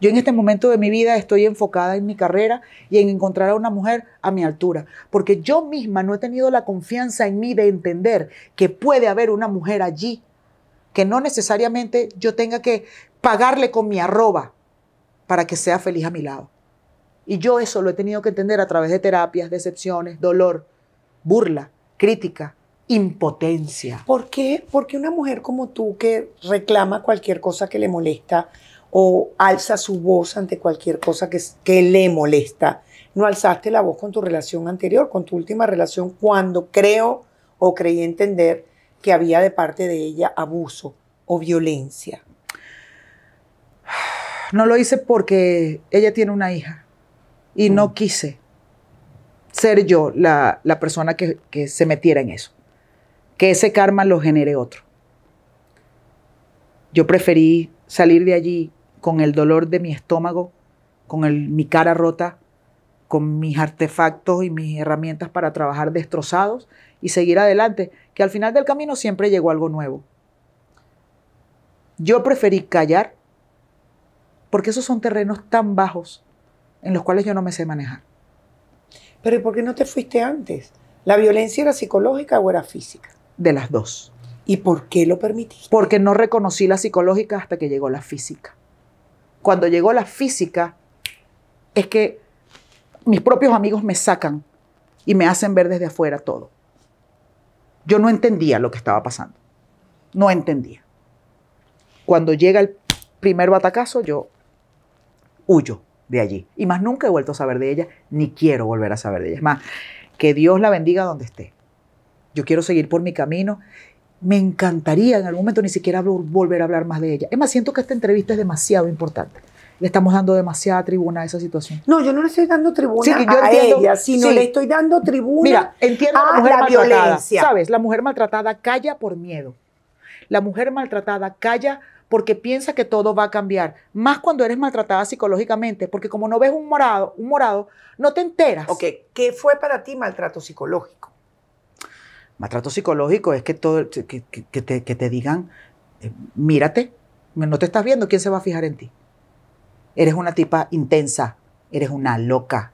Speaker 1: Yo en este momento de mi vida estoy enfocada en mi carrera y en encontrar a una mujer a mi altura, porque yo misma no he tenido la confianza en mí de entender que puede haber una mujer allí, que no necesariamente yo tenga que pagarle con mi arroba para que sea feliz a mi lado. Y yo eso lo he tenido que entender a través de terapias, decepciones, dolor, burla crítica, impotencia. ¿Por qué? Porque una mujer como tú que reclama cualquier cosa que le molesta
Speaker 2: o alza su voz ante cualquier cosa que, le molesta, no alzaste la voz con tu relación anterior, con tu última relación, cuando creo o creí entender que había de parte de ella abuso o violencia.
Speaker 1: No lo hice porque ella tiene una hija y no mm. quise ser yo la, persona que, que se metiera en eso, que ese karma lo genere otro. Yo preferí salir de allí con el dolor de mi estómago, con el, mi cara rota, con mis artefactos y mis herramientas para trabajar destrozados y seguir adelante, que al final del camino siempre llegó algo nuevo. Yo preferí callar porque esos son terrenos tan bajos en los cuales yo no me sé manejar.
Speaker 2: Pero por qué no te fuiste antes? ¿La violencia era psicológica o era física?
Speaker 1: De las dos. ¿Y por qué lo permitiste? Porque no reconocí la psicológica hasta que llegó la física. Cuando llegó la física, es que mis propios amigos me sacan y me hacen ver desde afuera todo. Yo no entendía lo que estaba pasando. No entendía. Cuando llega el primer batacazo, yo huyo de allí. Y más nunca he vuelto a saber de ella, ni quiero volver a saber de ella. Es más, que Dios la bendiga donde esté. Yo quiero seguir por mi camino. Me encantaría en algún momento ni siquiera volver a hablar más de ella. Es más, siento que esta entrevista es demasiado importante le estamos dando demasiada tribuna a esa situación.
Speaker 2: No, yo no le estoy dando tribuna a ella, sino le estoy
Speaker 1: dando tribuna Mira, entiendo a la, violencia. ¿Sabes? La mujer maltratada calla por miedo. La mujer maltratada calla porque piensa que todo va a cambiar. Más cuando eres maltratada psicológicamente, porque como no ves un morado, un morado, no te enteras. Ok, ¿qué fue para ti maltrato psicológico? Maltrato psicológico es que, todo, que, que te, digan, eh, mírate, no te estás viendo, ¿quién se va a fijar en ti? Eres una tipa intensa, eres una loca,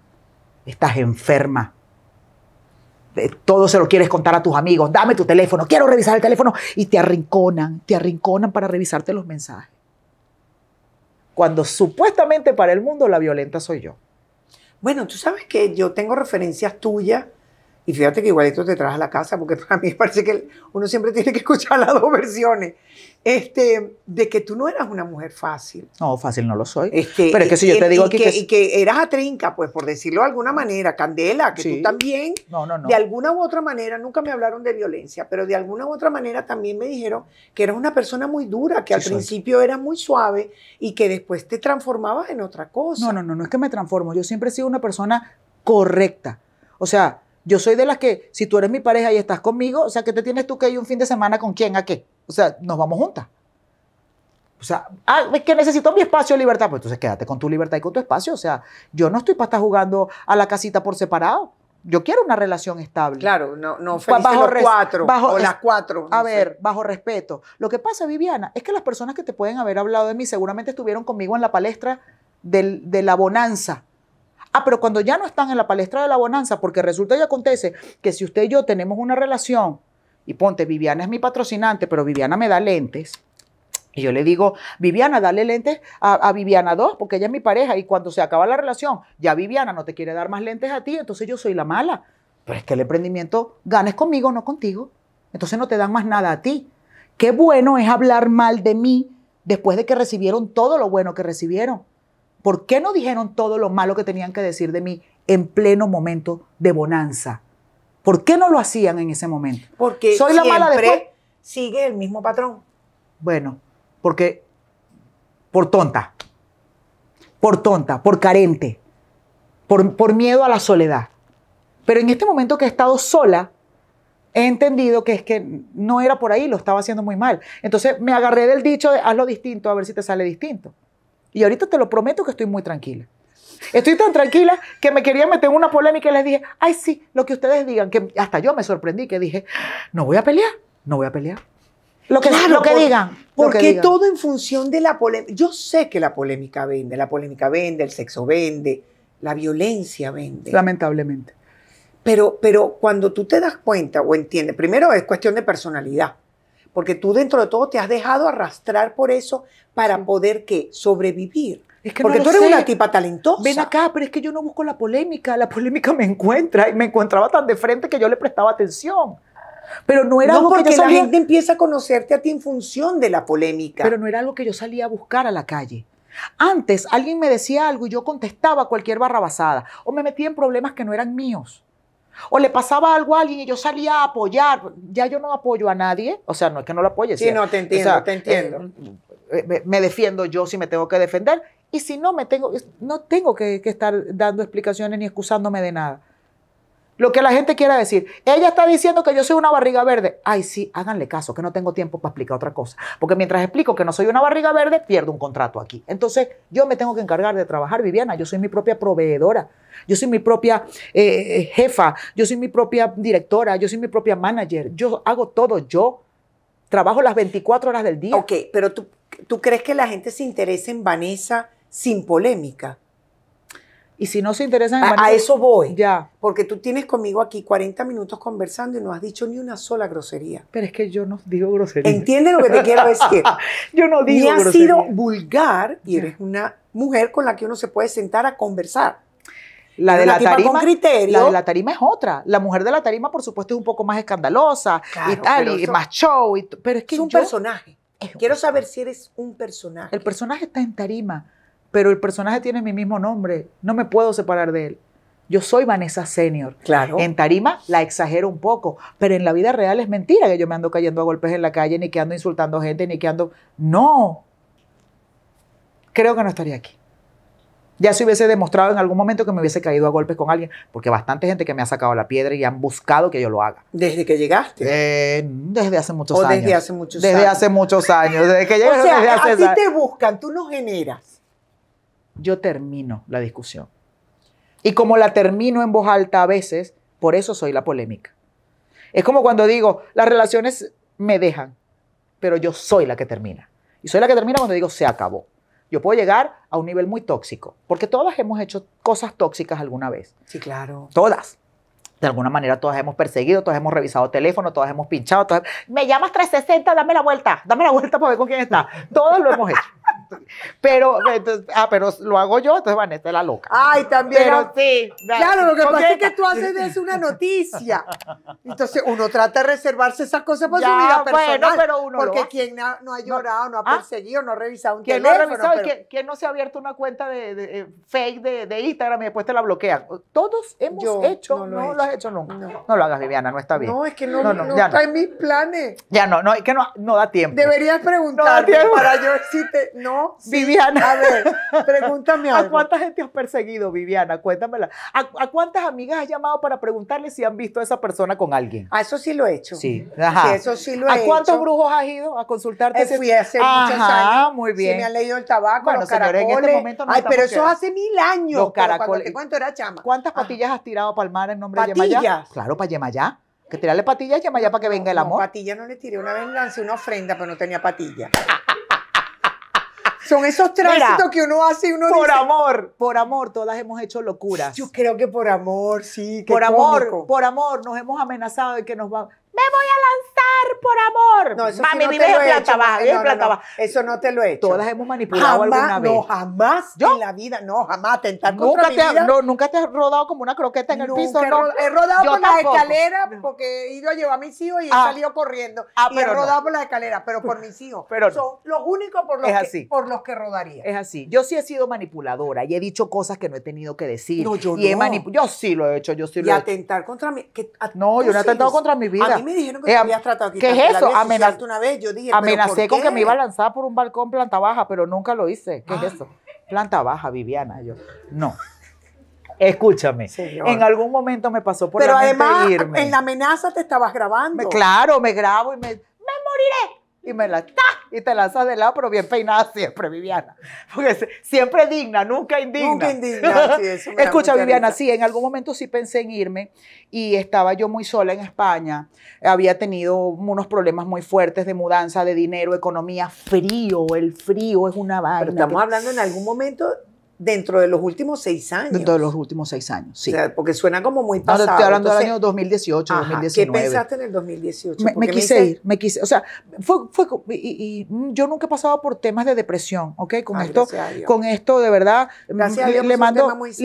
Speaker 1: estás enferma, eh, todo se lo quieres contar a tus amigos, dame tu teléfono, quiero revisar el teléfono, y te arrinconan, te arrinconan para revisarte los mensajes. Cuando supuestamente para el mundo la violenta soy yo. Bueno, tú sabes
Speaker 2: que yo tengo referencias tuyas y fíjate que igual esto te traes a la casa, porque a mí parece que uno siempre tiene que escuchar las dos versiones. Este, de que tú no eras una mujer fácil.
Speaker 1: No, fácil no lo soy. Este, pero es que si yo te digo que, Y
Speaker 2: que eras atrinca, pues por decirlo de alguna manera, Candela, que tú también, de alguna u otra manera, nunca me hablaron de violencia, pero de alguna u otra manera también me dijeron que eras una persona muy dura, que al principio era muy suave
Speaker 1: y que después te transformabas en otra cosa. No, no, no, no es que me transformo, yo siempre he sido una persona correcta. O sea, yo soy de las que, si tú eres mi pareja y estás conmigo, o sea, que te tienes tú que ir un fin de semana con quién, a qué? O sea, nos vamos juntas. O sea, ah, es que necesito mi espacio y libertad. Pues entonces quédate con tu libertad y con tu espacio. O sea, yo no estoy para estar jugando a la casita por separado. Yo quiero una relación estable. Claro, no, no bajo los cuatro o las cuatro. a ver, bajo respeto. Lo que pasa, Viviana, es que las personas que te pueden haber hablado de mí seguramente estuvieron conmigo en la palestra de la bonanza Ah, pero cuando ya no están en la palestra de la bonanza, porque resulta y acontece que si usted y yo tenemos una relación, y ponte, Viviana es mi patrocinante, pero Viviana me da lentes. Y yo le digo, Viviana, dale lentes a, Viviana 2, porque ella es mi pareja, y cuando se acaba la relación, ya Viviana no te quiere dar más lentes a ti, entonces yo soy la mala. Pero es que el emprendimiento ganes conmigo, no contigo. Entonces no te dan más nada a ti. Qué bueno es hablar mal de mí después de que recibieron todo lo bueno que recibieron. ¿Por qué no dijeron todo lo malo que tenían que decir de mí en pleno momento de bonanza? ¿Por qué no lo hacían en ese momento?
Speaker 2: Porque soy la mala después. Sigue el mismo patrón.
Speaker 1: Bueno, porque por tonta, por tonta, por carente, por, por miedo a la soledad. Pero en este momento que he estado sola, he entendido que es que no era por ahí, lo estaba haciendo muy mal. Entonces me agarré del dicho de hazlo distinto, a ver si te sale distinto. Y ahorita te lo prometo que estoy muy tranquila. Estoy tan tranquila que me quería meter en una polémica y les dije, ay sí, lo que ustedes digan, que hasta yo me sorprendí, que dije, no voy a pelear, no voy a pelear. Lo que, lo que digan. Porque todo
Speaker 2: en función de la polémica. Yo sé que la polémica vende, la polémica vende, el sexo vende, la violencia vende. Lamentablemente. Pero, pero cuando tú te das cuenta o entiendes, primero es cuestión de personalidad. Porque tú dentro de todo te has dejado arrastrar por eso para poder ¿qué?
Speaker 1: sobrevivir. Porque tú eres una tipa talentosa. Ven acá, pero es que yo no busco la polémica, la polémica me encuentra y me encontraba tan de frente que yo le prestaba atención. Pero no era algo que la gente empieza a conocerte a ti en función de la polémica. Pero no era algo que yo salía a buscar a la calle. Antes alguien me decía algo y yo contestaba cualquier barrabasada o me metía en problemas que no eran míos o le pasaba algo a alguien y yo salía a apoyar. Ya yo no apoyo a nadie, o sea, no es que no lo apoye. Sí, no, te entiendo, te entiendo. Eh, eh, me, defiendo yo si me tengo que defender y si no, me tengo, no tengo que estar dando explicaciones ni excusándome de nada lo que la gente quiera decir. Ella está diciendo que yo soy una barriga verde. Ay, sí, háganle caso, que no tengo tiempo para explicar otra cosa. Porque mientras explico que no soy una barriga verde, pierdo un contrato aquí. Entonces, yo me tengo que encargar de trabajar, Viviana. Yo soy mi propia proveedora. Yo soy mi propia eh, eh, jefa. Yo soy mi propia directora. Yo soy mi propia manager. Yo hago todo yo. Trabajo las 24 horas del día. Ok, pero tú, tú crees que la gente se interesa
Speaker 2: en Vanessa sin polémica. Y si no se interesan en a, eso voy. Ya. Porque tú tienes conmigo aquí 40 minutos conversando y no has dicho ni una sola grosería. Pero
Speaker 1: es que yo no digo grosería. Entiende lo que te quiero decir.
Speaker 2: yo no digo ni has sido vulgar
Speaker 1: y eres una
Speaker 2: mujer con la que uno se puede sentar a conversar.
Speaker 1: La de la, tarima, la de la tarima es otra. La mujer de la tarima, por supuesto, es un poco más escandalosa y tal, y más show. pero es que es un personaje. quiero saber si eres un personaje. El personaje está en tarima pero el personaje tiene mi mismo nombre, no me puedo separar de él. Yo soy Vanessa Senior. Claro. En tarima la exagero un poco, pero en la vida real es mentira que yo me ando cayendo a golpes en la calle, ni que ando insultando gente, ni que ando... No. Creo que no estaría aquí. Ya se hubiese demostrado en algún momento que me hubiese caído a golpes con alguien, porque bastante gente que me ha sacado la piedra y han buscado que yo lo haga. ¿Desde que llegaste? desde hace muchos años. desde hace muchos años. Desde hace muchos años. que o sea, desde te buscan, tú no generas yo termino la discusión. Y como la termino en voz alta a veces, por eso soy la polémica. Es como cuando digo, las relaciones me dejan, pero yo soy la que termina. Y soy la que termina cuando digo, se acabó. Yo puedo llegar a un nivel muy tóxico, porque todas hemos hecho cosas tóxicas alguna vez. Sí, claro. Todas. De alguna manera todas hemos perseguido, todas hemos revisado teléfono, todas hemos pinchado, Me llamas 360, dame la vuelta, dame la vuelta para ver con quién está. Todas lo hemos hecho. Pero, entonces, ah, pero lo hago yo, entonces Vanessa es la loca.
Speaker 2: Ay, también. Pero sí. Claro, lo que pasa es que tú haces es una noticia. Entonces, uno trata de reservarse esas cosas para su vida personal. porque quien no, ha llorado, no, ha ah. perseguido, no ha revisado un ¿Quién No ha
Speaker 1: no se ha abierto una cuenta de, de, eh, fake de, de, Instagram y después te la bloquean? Todos hemos hecho, no lo, has hecho nunca. No. lo hagas, Viviana, no está bien. No, es que no, no está en mis planes. Ya no, no, es que no, da tiempo. Deberías preguntar para yo decirte, no Viviana. A ver, pregúntame algo. ¿A cuánta gente has perseguido, Viviana? Cuéntamela. ¿A, cuántas amigas has llamado para preguntarle si han visto a esa persona con alguien? A eso sí lo he hecho. Sí, ajá. eso sí lo he hecho. ¿A cuántos brujos has ido a consultarte? Eh, fui hace muchos años. muy bien. Si me han leído
Speaker 2: el tabaco, este Ay, pero eso hace mil años. Los caracoles. Te cuento,
Speaker 1: era chama. ¿Cuántas patillas has tirado para el mar en nombre de Yemayá? Claro, para Yemayá. Que tirarle patillas a Yemayá para que venga el amor. No, patilla
Speaker 2: no le tiré. Una vez lancé una ofrenda, pero no tenía patilla. Ah. Son esos tránsitos
Speaker 1: que uno hace y uno por Por amor, por amor, todas hemos hecho locuras. Yo creo que por amor, sí. por amor, por amor, nos hemos amenazado de que nos va ¡Me voy a lanzar! por amor. No, eso no plata baja, plata baja.
Speaker 2: Eso no te lo he hecho. Todas hemos manipulado alguna vez. No, jamás en la vida, no, jamás. Tentar nunca te, mi vida. nunca te has rodado como una croqueta en el piso, he rodado, no. He rodado por las escaleras porque he ido a llevar a mis hijos y he ah. salido corriendo.
Speaker 1: Ah, pero he rodado
Speaker 2: por las escaleras, pero por mis hijos. Pero Son los únicos por los, que, por los que rodaría. Es
Speaker 1: así. Yo sí he sido manipuladora y he dicho cosas que no he tenido que decir. No, yo y no. Yo sí lo he hecho, yo sí lo he hecho. Y atentar contra mi... no, yo no he atentado contra mi vida. A mí me dijeron que eh, ¿Qué es eso? una vez, yo Amenacé con que me iba a lanzar por un balcón planta baja, pero nunca lo hice. ¿Qué es ah. eso? Planta baja, Viviana. Yo, no. Escúchame, en algún momento me pasó por Pero la mente además, en
Speaker 2: la amenaza te estabas grabando. claro,
Speaker 1: me grabo y me, me moriré, y me la y te lanzas de lado, pero bien peinada siempre, Viviana. Porque siempre digna, nunca indigna. Nunca indigna, Escucha, Viviana, sí, en algún momento sí pensé en irme y estaba yo muy sola en España. Había tenido unos problemas muy fuertes de mudanza, de dinero, economía, frío, el frío es una vaina.
Speaker 2: Pero estamos hablando en algún momento dentro de los últimos seis años. Dentro
Speaker 1: de los últimos seis años, sí. porque suena como muy pasado. estoy hablando del año 2018, ajá, 2019. ¿Qué pensaste
Speaker 2: en el 2018? Me, quise ir,
Speaker 1: me quise, o sea, fue, y, yo nunca he pasado por temas de depresión, ¿ok? Con esto, con esto de verdad, mm, le, pues,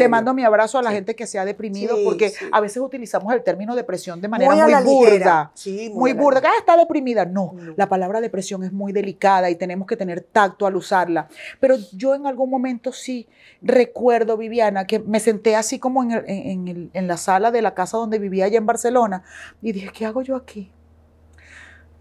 Speaker 1: mando, mi abrazo a la gente que se ha deprimido, porque a veces utilizamos el término depresión de manera muy, burda, muy, burda, ah, está deprimida. no, la palabra depresión es muy delicada y tenemos que tener tacto al usarla. Pero yo en algún momento sí Recuerdo, Viviana, que me senté así como en, la sala de la casa donde vivía allá en Barcelona y dije, ¿qué hago yo aquí?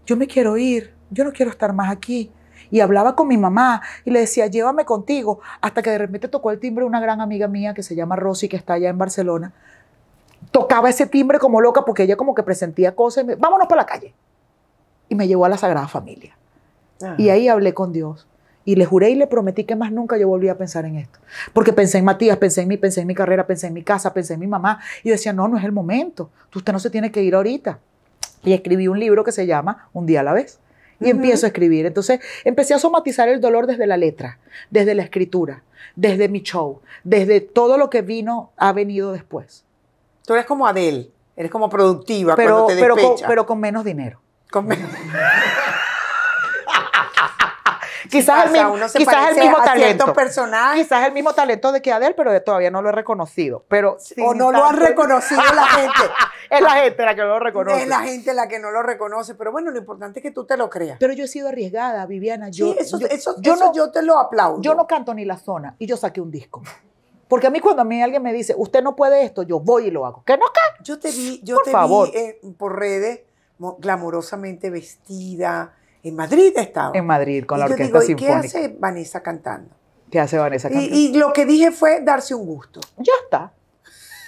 Speaker 1: Yo me quiero ir, yo no quiero estar más aquí. Y hablaba con mi mamá y le decía, llévame contigo, hasta que de repente tocó el timbre una gran amiga mía que se llama Rosy, que está allá en Barcelona. Tocaba ese timbre como loca porque ella como que presentía cosas y me, vámonos para la calle. Y me llevó a la Sagrada Familia. Y ahí hablé con Dios. Y le juré y le prometí que más nunca yo volvía a pensar en esto. Porque pensé en Matías, pensé en mí, pensé en mi carrera, pensé en mi casa, pensé en mi mamá. Y decía, no, no es el momento. Usted no se tiene que ir ahorita. Y escribí un libro que se llama Un día a la vez. Y empiezo a escribir. Entonces empecé a somatizar el dolor desde la letra, desde la escritura, desde mi show, desde todo lo que vino, ha venido después.
Speaker 2: Tú eres como Adele, eres como productiva pero, pero, con, pero
Speaker 1: con menos dinero. Con
Speaker 2: Quizás, el, mismo, talento.
Speaker 1: Personaje. Quizás el mismo talento de que Adel, pero todavía no lo he reconocido. Pero o no lo han reconocido la gente. es la gente la que no lo reconoce. Es la gente
Speaker 2: la que no lo reconoce. Pero bueno, lo
Speaker 1: importante es que tú te lo creas. Pero yo he sido arriesgada, Viviana. Yo, yo, no, te lo aplaudo. Yo no canto ni la zona y yo saqué un disco. Porque a mí cuando a mí alguien me dice, usted no puede esto, yo voy y lo hago. ¿Qué no qué? Yo te vi, yo por eh,
Speaker 2: redes glamorosamente vestida, en Madrid he estado. En Madrid, con la Orquesta Sinfónica. ¿Qué hace Vanessa cantando?
Speaker 1: ¿Qué hace Vanessa cantando? Y, lo que dije fue darse un gusto. Ya está.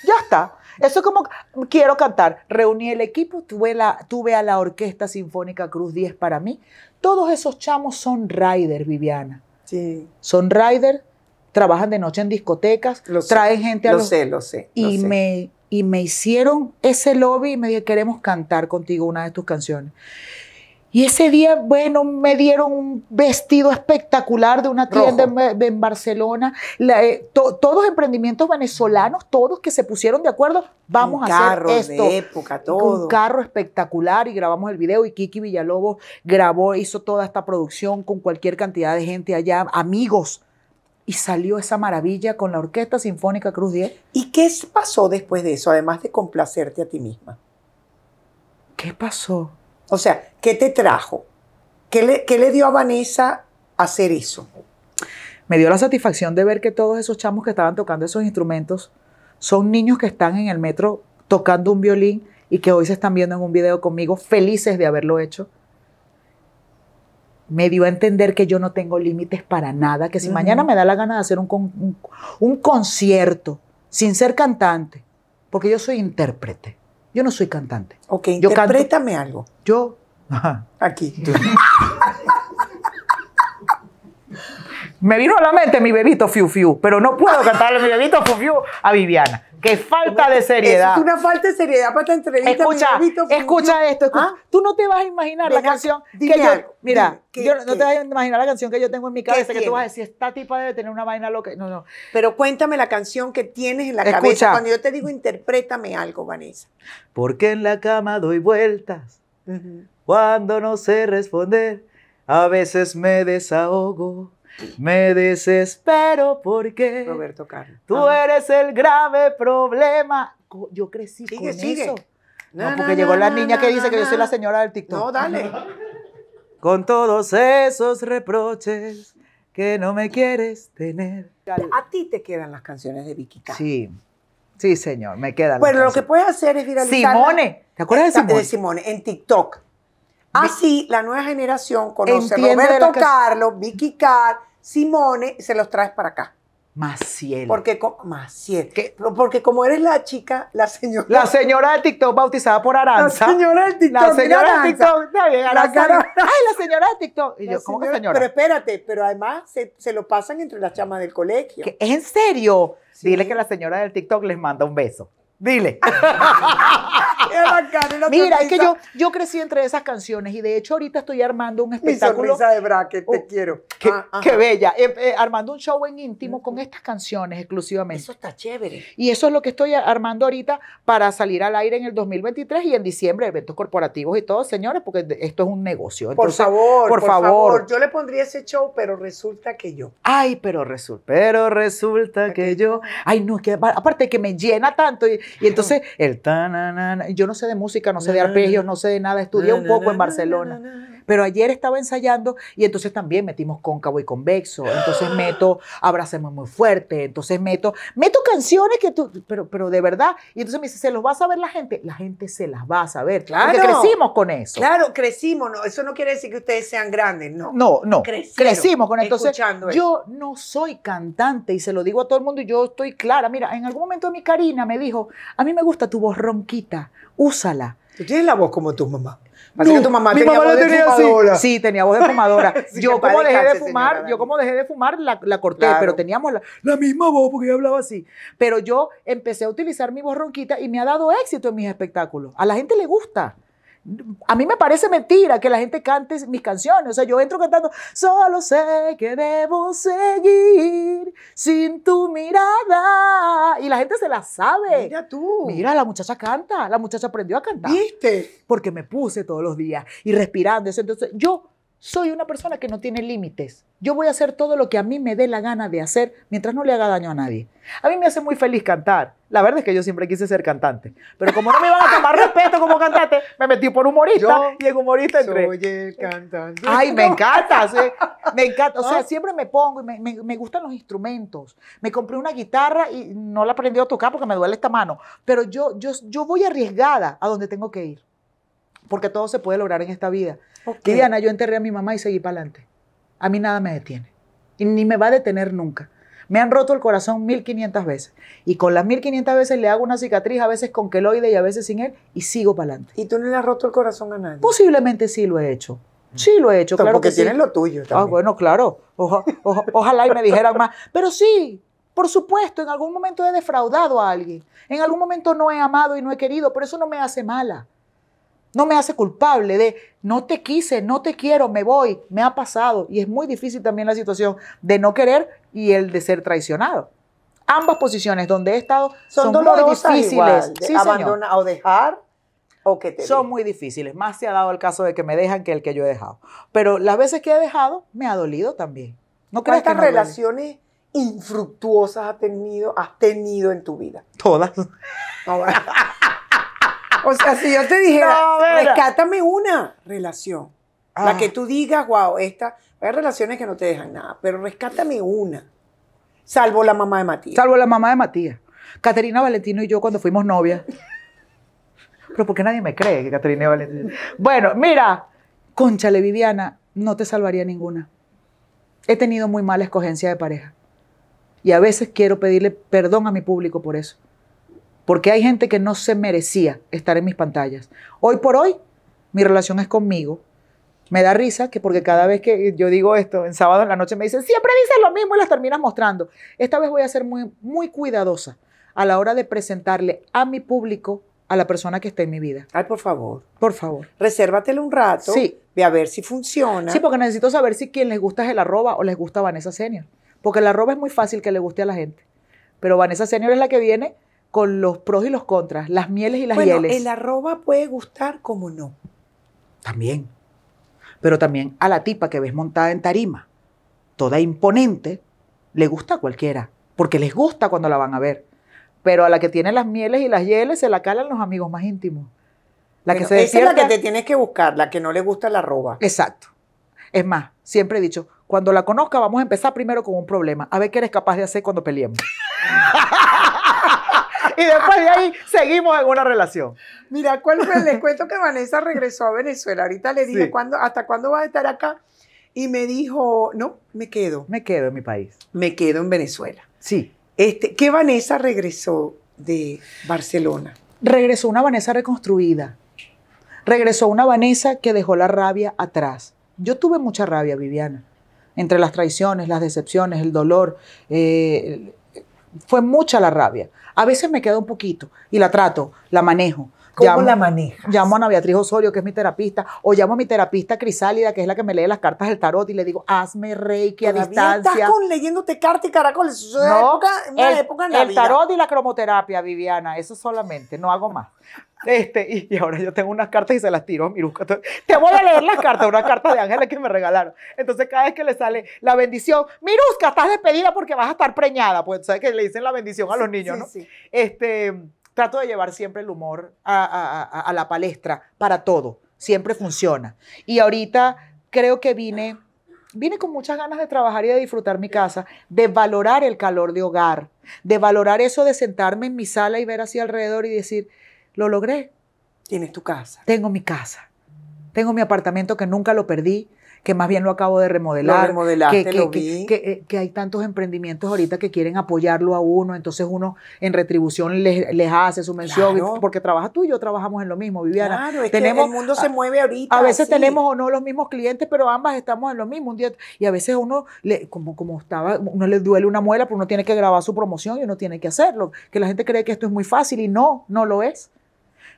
Speaker 1: Ya está. Eso es como, quiero cantar. Reuní el equipo, tuve, la, a la Orquesta Sinfónica Cruz 10 para mí. Todos esos chamos son riders, Viviana. Sí. Son riders, trabajan de noche en discotecas, traen gente a los... sé,
Speaker 2: lo sé. Y,
Speaker 1: lo me, sé. y me hicieron ese lobby y me dijeron, queremos cantar contigo una de tus canciones. Y ese día, bueno, me dieron un vestido espectacular de una tienda en, Barcelona. Eh, todos emprendimientos venezolanos, todos que se pusieron de acuerdo, vamos a hacer esto. De época, todo. Un carro espectacular y grabamos el video y Kiki Villalobos grabó, hizo toda esta producción con cualquier cantidad de gente allá, amigos y salió esa maravilla con la Orquesta Sinfónica Cruz 10. ¿Y qué pasó después de eso,
Speaker 2: además de complacerte a ti misma? ¿Qué pasó? O sea, ¿qué te
Speaker 1: trajo? ¿Qué le, dio a Vanessa hacer eso? Me dio la satisfacción de ver que todos esos chamos que estaban tocando esos instrumentos son niños que están en el metro tocando un violín y que hoy se están viendo en un video conmigo felices de haberlo hecho. Me dio a entender que yo no tengo límites para nada, que si mañana me da la gana de hacer un concierto sin ser cantante, porque yo soy intérprete, yo no soy cantante. Ok, yo interprétame algo. Yo. Aquí. Me vino a la mente mi bebito Fiu Fiu, pero no puedo cantarle mi bebito Fiu Fiu a Viviana. Qué falta de seriedad. Es una
Speaker 2: falta de seriedad para esta entrevista. Escucha, escucha esto. ¿Ah? Tú no te vas a imaginar la canción que yo. Mira,
Speaker 1: no te vas a imaginar la canción que yo tengo en mi cabeza que tú vas a decir, esta tipa debe tener una vaina loca. No, no. Pero cuéntame la canción que tienes en la cabeza. Cuando yo te digo, interprétame
Speaker 2: algo, Vanessa.
Speaker 1: Porque en la cama doy vueltas. Cuando no sé responder, a veces me desahogo me desespero porque Roberto Carlos. Tú ah. eres el grave problema. Yo crecí con eso. No, no porque llegó la niña que dice que yo soy la señora del TikTok. No, dale. Con todos esos reproches que no me quieres tener. A ti te quedan las canciones de Vicky Carr. Sí. Sí, señor, me quedan. Bueno,
Speaker 2: lo que puedes hacer es viralizar. Simone, ¿te acuerdas de Simone? en TikTok. Así la nueva generación conoce a Roberto Carlos, Vicky Carr, Simone se los traes para acá.
Speaker 1: Más cielo.
Speaker 2: Porque, más siete. Porque como eres la chica, la
Speaker 1: señora. La señora de TikTok bautizada por Aranza. La señora de TikTok. La señora de TikTok. Ay, la
Speaker 2: señora de TikTok. Y yo, ¿cómo que señora? Pero espérate, pero además se, lo pasan entre las
Speaker 1: chamas del colegio. ¿En serio? Dile que la señora del TikTok les manda un beso. Dile.
Speaker 2: Mira, es que yo,
Speaker 1: yo crecí entre esas canciones y de hecho ahorita estoy armando un espectáculo. Mi
Speaker 2: de bracket, te oh, quiero.
Speaker 1: Qué, ah, bella. Eh, eh, armando un show en íntimo con estas canciones exclusivamente. Eso está chévere. Y eso es lo que estoy armando ahorita para salir al aire en el 2023 y en diciembre, eventos corporativos y todo, señores, porque esto es un negocio. por favor, por, favor. Yo
Speaker 2: le pondría ese show, pero resulta que yo.
Speaker 1: Ay, pero resulta, pero resulta que yo. Ay, no, que aparte que me llena tanto y, entonces el tananana. yo no sé de música, no sé de arpegios, no sé de nada, estudié un poco en Barcelona. Pero ayer estaba ensayando y entonces también metimos cóncavo y convexo. Entonces meto abracemos muy fuerte. Entonces meto, meto canciones que tú, pero, pero de verdad. Y entonces me dice, ¿se los va a saber la gente? La gente se las va a saber. Claro. crecimos con eso. Claro,
Speaker 2: crecimos. No, eso no quiere decir que ustedes sean grandes, no. No, no. crecimos con eso. Escuchando yo
Speaker 1: no soy cantante y se lo digo a todo el mundo y yo estoy clara. Mira, en algún momento mi Karina me dijo, a mí me gusta tu voz ronquita, úsala. Tú tienes la voz como tu mamá.
Speaker 2: Así que tu mamá mi tenía mamá voz la tenía Así. Sí, tenía voz de fumadora. yo, como dejé de fumar, yo
Speaker 1: como dejé de fumar, la, la corté, pero teníamos la, misma voz porque yo hablaba así. Pero yo empecé a utilizar mi voz ronquita y me ha dado éxito en mis espectáculos. A la gente le gusta. A mí me parece mentira que la gente cante mis canciones. O sea, yo entro cantando, solo sé que debo seguir sin tu mirada. Y la gente se la sabe. Mira tú. Mira, la muchacha canta. La muchacha aprendió a cantar. ¿Viste? Porque me puse todos los días y respirando. Entonces, yo soy una persona que no tiene límites. Yo voy a hacer todo lo que a mí me dé la gana de hacer mientras no le haga daño a nadie. A mí me hace muy feliz cantar. La verdad es que yo siempre quise ser cantante. Pero como no me iban a tomar respeto como cantante, me metí por humorista y en humorista entré. Soy el
Speaker 2: cantante.
Speaker 1: Ay, me encanta. Me encanta. O sea, ah. siempre me pongo y me, gustan los instrumentos. Me compré una guitarra y no la aprendí a tocar porque me duele esta mano. Pero yo, yo, yo voy arriesgada a donde tengo que ir porque todo se puede lograr en esta vida. Diana, yo enterré a mi mamá y seguí para adelante. A mí nada me detiene. Y ni me va a detener nunca. Me han roto el corazón 1500 veces. Y con las 1500 veces le hago una cicatriz, a veces con queloide y a veces sin él, y sigo para adelante. ¿Y tú no le has roto el corazón a nadie? Posiblemente sí lo he hecho. Sí lo he hecho, claro. Porque que tienes lo tuyo Ah, bueno, claro. ojalá y me dijeran más. Pero sí, por supuesto, en algún momento he defraudado a alguien. En algún momento no he amado y no he querido, pero eso no me hace mala no me hace culpable de no te quise, no te quiero, me voy, me ha pasado. Y es muy difícil también la situación de no querer y el de ser traicionado. Ambas posiciones donde he estado son, son muy difíciles. Igual, o dejar o que te Son muy difíciles. Más se ha dado el caso de que me dejan que el que yo he dejado. Pero las veces que he dejado me ha dolido también. ¿No
Speaker 2: relaciones infructuosas has tenido, has tenido en tu vida? Todas. O sea, si yo te dijera, rescátame una relación. Para La ah. que tú digas, wow, esta. Hay relaciones que no te dejan nada, pero rescátame una.
Speaker 1: Salvo la mamá de Matías. Salvo la mamá de Matías. Caterina Valentino y yo cuando fuimos novias. pero porque nadie me cree que Caterina Valentino. Bueno, mira, conchale Viviana, no te salvaría ninguna. He tenido muy mala escogencia de pareja. Y a veces quiero pedirle perdón a mi público por eso porque hay gente que no se merecía estar en mis pantallas. Hoy por hoy, mi relación es conmigo. Me da risa que porque cada vez que yo digo esto, en sábado en la noche me dicen, siempre dices lo mismo y las terminas mostrando. Esta vez voy a ser muy, cuidadosa a la hora de presentarle a mi público a la persona que está en mi vida. Ay, por favor. Por favor. Resérvatelo un rato. Sí. Ve a ver si funciona. Sí, porque necesito saber si quien les gusta es el arroba o les gusta Vanessa Senior. Porque el arroba es muy fácil que le guste a la gente. Pero Vanessa Senior es la que viene con los pros y los contras, las mieles y las bueno, hieles. El
Speaker 2: arroba puede gustar como
Speaker 1: no. También. Pero también a la tipa que ves montada en tarima, toda imponente, le gusta a cualquiera, porque les gusta cuando la van a ver. Pero a la que tiene las mieles y las hieles se la calan los amigos más íntimos. La que se esa es la que te tienes que buscar, la que no le gusta la arroba. Exacto. Es más, siempre he dicho, cuando la conozca vamos a empezar primero con un problema, a ver qué eres capaz de hacer cuando peleemos. y después de ahí seguimos en una relación.
Speaker 2: Mira, ¿cuál fue? les cuento que Vanessa regresó a Venezuela. Ahorita le dije, ¿hasta cuándo vas a estar acá? Y me dijo, no,
Speaker 1: me quedo. Me quedo en mi país. Me
Speaker 2: quedo en Venezuela. Sí. Este, ¿Qué Vanessa regresó de Barcelona?
Speaker 1: Regresó una Vanessa reconstruida. Regresó una Vanessa que dejó la rabia atrás. Yo tuve mucha rabia, Viviana entre las traiciones, las decepciones, el dolor, eh, fue mucha la rabia. A veces me queda un poquito y la trato, la manejo. ¿Cómo la manejas? Llamo a Ana Beatriz Osorio, que es mi terapista, o llamo a mi terapista Crisálida, que es la que me lee las cartas del tarot, y le digo, hazme reiki a distancia. estás con leyéndote cartas y caracoles? no, el, tarot y la cromoterapia, Viviana, eso solamente, no hago más. Este, y, ahora yo tengo unas cartas y se las tiro a Te voy a leer las cartas, una carta de ángeles que me regalaron. Entonces, cada vez que le sale la bendición, Miruska, estás despedida porque vas a estar preñada. Pues, ¿sabes que le dicen la bendición a los niños, no? Sí. Este, trato de llevar siempre el humor a, la palestra para todo. Siempre funciona. Y ahorita creo que vine vine con muchas ganas de trabajar y de disfrutar mi casa, de valorar el calor de hogar, de valorar eso de sentarme en mi sala y ver hacia alrededor y decir, lo logré. Tienes tu casa. Tengo mi casa. Tengo mi apartamento que nunca lo perdí, que más bien lo acabo de remodelar. Lo que, lo vi. Eh, que, hay tantos emprendimientos ahorita que quieren apoyarlo a uno, entonces uno en retribución les, hace su mención, porque trabajas tú y yo trabajamos en lo mismo, Viviana. tenemos, que el mundo se mueve ahorita. A veces tenemos o no los mismos clientes, pero ambas estamos en lo mismo. día, y a veces uno, le, como, como estaba, uno le duele una muela, pero uno tiene que grabar su promoción y uno tiene que hacerlo. Que la gente cree que esto es muy fácil y no, no lo es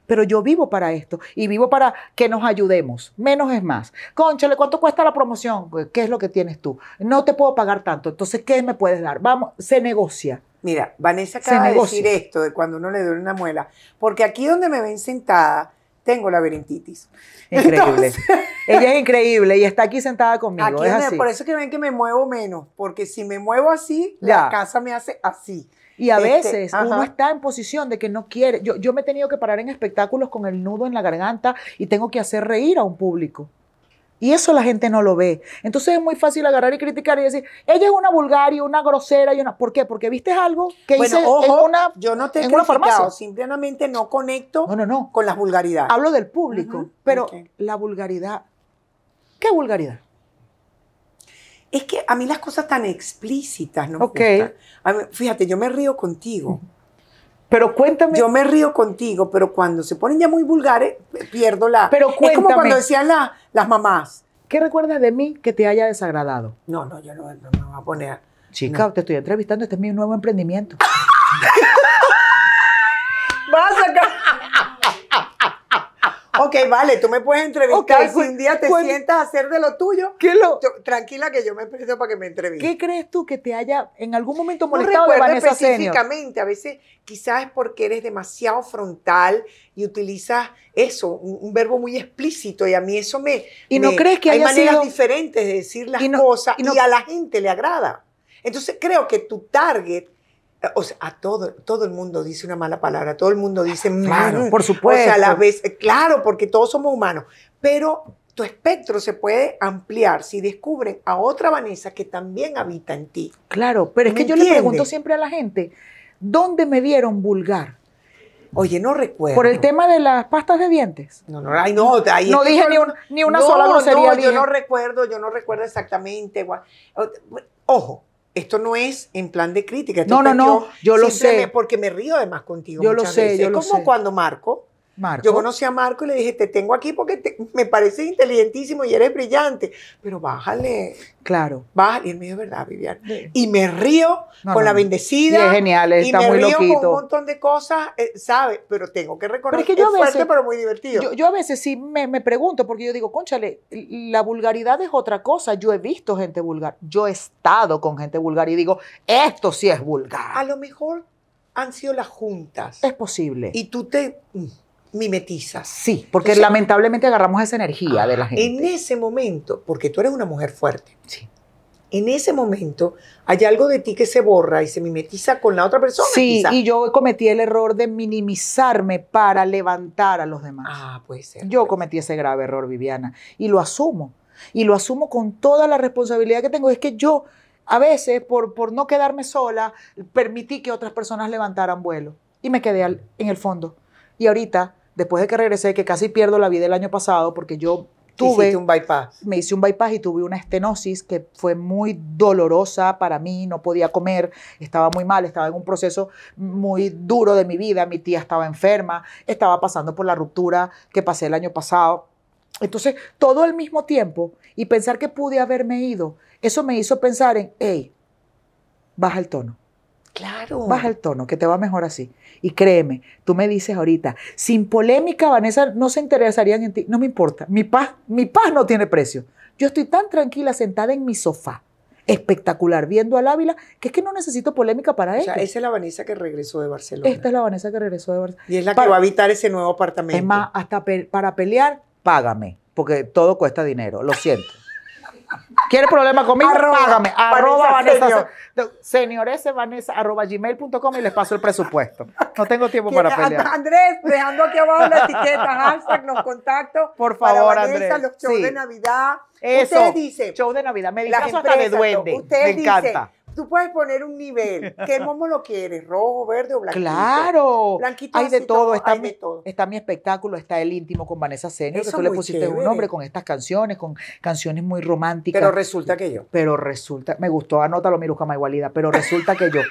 Speaker 1: pero yo vivo para esto y vivo para que nos ayudemos. Menos es más. Conchale, ¿cuánto cuesta la promoción? Pues, ¿Qué es lo que tienes tú? No te puedo pagar tanto, entonces, ¿qué me puedes dar? Vamos, se negocia.
Speaker 2: Mira, Vanessa acaba de decir esto de cuando uno le duele una muela, porque aquí donde me ven sentada, tengo laberintitis. Increíble. Ella es increíble y
Speaker 1: está aquí sentada conmigo. Por eso
Speaker 2: que ven que me muevo menos, porque si me muevo así, la casa me hace así. Y a este, veces uno
Speaker 1: está en posición de que no quiere. Yo, yo me he tenido que parar en espectáculos con el nudo en la garganta y tengo que hacer reír a un público. Y eso la gente no lo ve. Entonces es muy fácil agarrar y criticar y decir, ella es una vulgar y una grosera y una. ¿Por qué? Porque viste algo que bueno, una. Yo no te
Speaker 2: Simplemente no conecto no, no. con la vulgaridad. Hablo del público, pero la vulgaridad. ¿Qué vulgaridad? Es que a mí las cosas tan explícitas no me gustan. fíjate, yo me río contigo. Pero cuéntame. Yo me río contigo, pero cuando se ponen ya muy vulgares, eh, pierdo la. Pero cuéntame. Es como cuando decían las mamás.
Speaker 1: ¿Qué recuerdas de mí que te haya desagradado?
Speaker 2: No, no, yo no, me voy a poner.
Speaker 1: Chica, te estoy entrevistando, este es mi nuevo emprendimiento. Vas a ok, vale, tú me puedes entrevistar si un día te sientas
Speaker 2: a hacer de lo tuyo. tranquila que yo me presto para que me entreviste. ¿Qué crees tú que te haya en algún momento molestado no de específicamente, a veces quizás es porque eres demasiado frontal y utilizas eso, un, verbo muy explícito y a mí eso me... Y no crees que hay maneras diferentes de decir las cosas y a la gente le agrada. Entonces creo que tu target o sea, a todo, todo el mundo dice una mala palabra, todo el mundo dice Claro, mm, por mm". supuesto. O sea, a la vez, claro, porque todos somos humanos, pero tu espectro se puede ampliar si descubren a otra Vanessa que también habita en ti. Claro, pero
Speaker 1: es que yo le pregunto siempre a la gente, ¿dónde me vieron vulgar? Oye, no recuerdo. Por el tema de las pastas de dientes. No, no, no, ahí no
Speaker 2: dije ni, una ni una sola grosería. No, yo no recuerdo, yo no recuerdo exactamente. Ojo, esto no es en plan de crítica. no, no, no, yo lo sé. Porque me río además contigo. Yo lo sé, yo es como cuando Marco yo conocí a Marco y le dije, te tengo aquí porque me pareces inteligentísimo y eres brillante, pero bájale. Claro. Bájale. Y me dijo, ¿verdad, Vivian?
Speaker 1: Y me río
Speaker 2: con la bendecida. Y es genial, loquito. y me río con un montón
Speaker 1: de cosas, eh, ¿sabes? Pero tengo que reconocer que es, fuerte, pero muy divertido. Yo, a veces sí me, me, pregunto, porque yo digo, conchale, la vulgaridad es otra cosa. Yo he visto gente vulgar, yo he estado con gente vulgar y digo, esto sí es vulgar. A lo mejor han sido las juntas. Es posible. Y tú te...
Speaker 2: Mm, Mimetiza, Sí,
Speaker 1: porque lamentablemente agarramos esa energía de la ah, gente.
Speaker 2: En ese momento, porque tú eres una mujer fuerte. Sí. En ese momento hay algo de ti que se borra y se mimetiza con la otra persona. Sí, y
Speaker 1: yo cometí el error de minimizarme para levantar a los demás. Ah, puede ser. Yo cometí ese grave error, Viviana, y lo asumo. Y lo asumo con toda la responsabilidad que tengo. Es que yo, a veces, por, por no quedarme sola, permití que otras personas levantaran vuelo. Y me quedé en el fondo. Y ahorita después de que regresé, que casi pierdo la vida el año pasado porque yo tuve un bypass. Me hice un bypass y tuve una estenosis que fue muy dolorosa para mí, no podía comer, estaba muy mal, estaba en un proceso muy duro de mi vida, mi tía estaba enferma, estaba pasando por la ruptura que pasé el año pasado. Entonces, todo al mismo tiempo y pensar que pude haberme ido, eso me hizo pensar en, hey, baja el tono. Claro. Baja el tono, que te va mejor así. Y créeme, tú me dices ahorita, sin polémica, Vanessa, no se interesarían en ti. No me importa. Mi paz, mi paz no tiene precio. Yo estoy tan tranquila sentada en mi sofá, espectacular, viendo al Ávila, que es que no necesito polémica para él. O sea, esa es la Vanessa que regresó de Barcelona. Esta es la Vanessa que regresó de Barcelona. Y es la que va a habitar ese nuevo apartamento. Es más, hasta para pelear, págame, porque todo cuesta dinero. Lo siento. ¿Quieres problema conmigo? Págame. Arroba Vanessa, Vanessa senior. Vanessa, arroba gmail.com y les paso el presupuesto. No tengo tiempo para ah, pelear. Andrés, dejando aquí abajo la etiqueta, hashtag, los contactos. Por favor, para Vanessa, Andrés. Los shows de
Speaker 2: Navidad. Eso. Usted dice. Show de Navidad. Me dice hasta de duende. me encanta tú puedes poner un nivel. ¿Qué momo lo quieres? ¿Rojo, verde o blanquito? Claro.
Speaker 1: Blanquito, hay, de todo. Está mi, Está mi espectáculo, está el íntimo con Vanessa Senior, que tú le pusiste un nombre con estas canciones, con canciones muy románticas. Pero resulta que yo. Pero resulta, me gustó, anótalo, Miruja igualidad pero resulta que yo.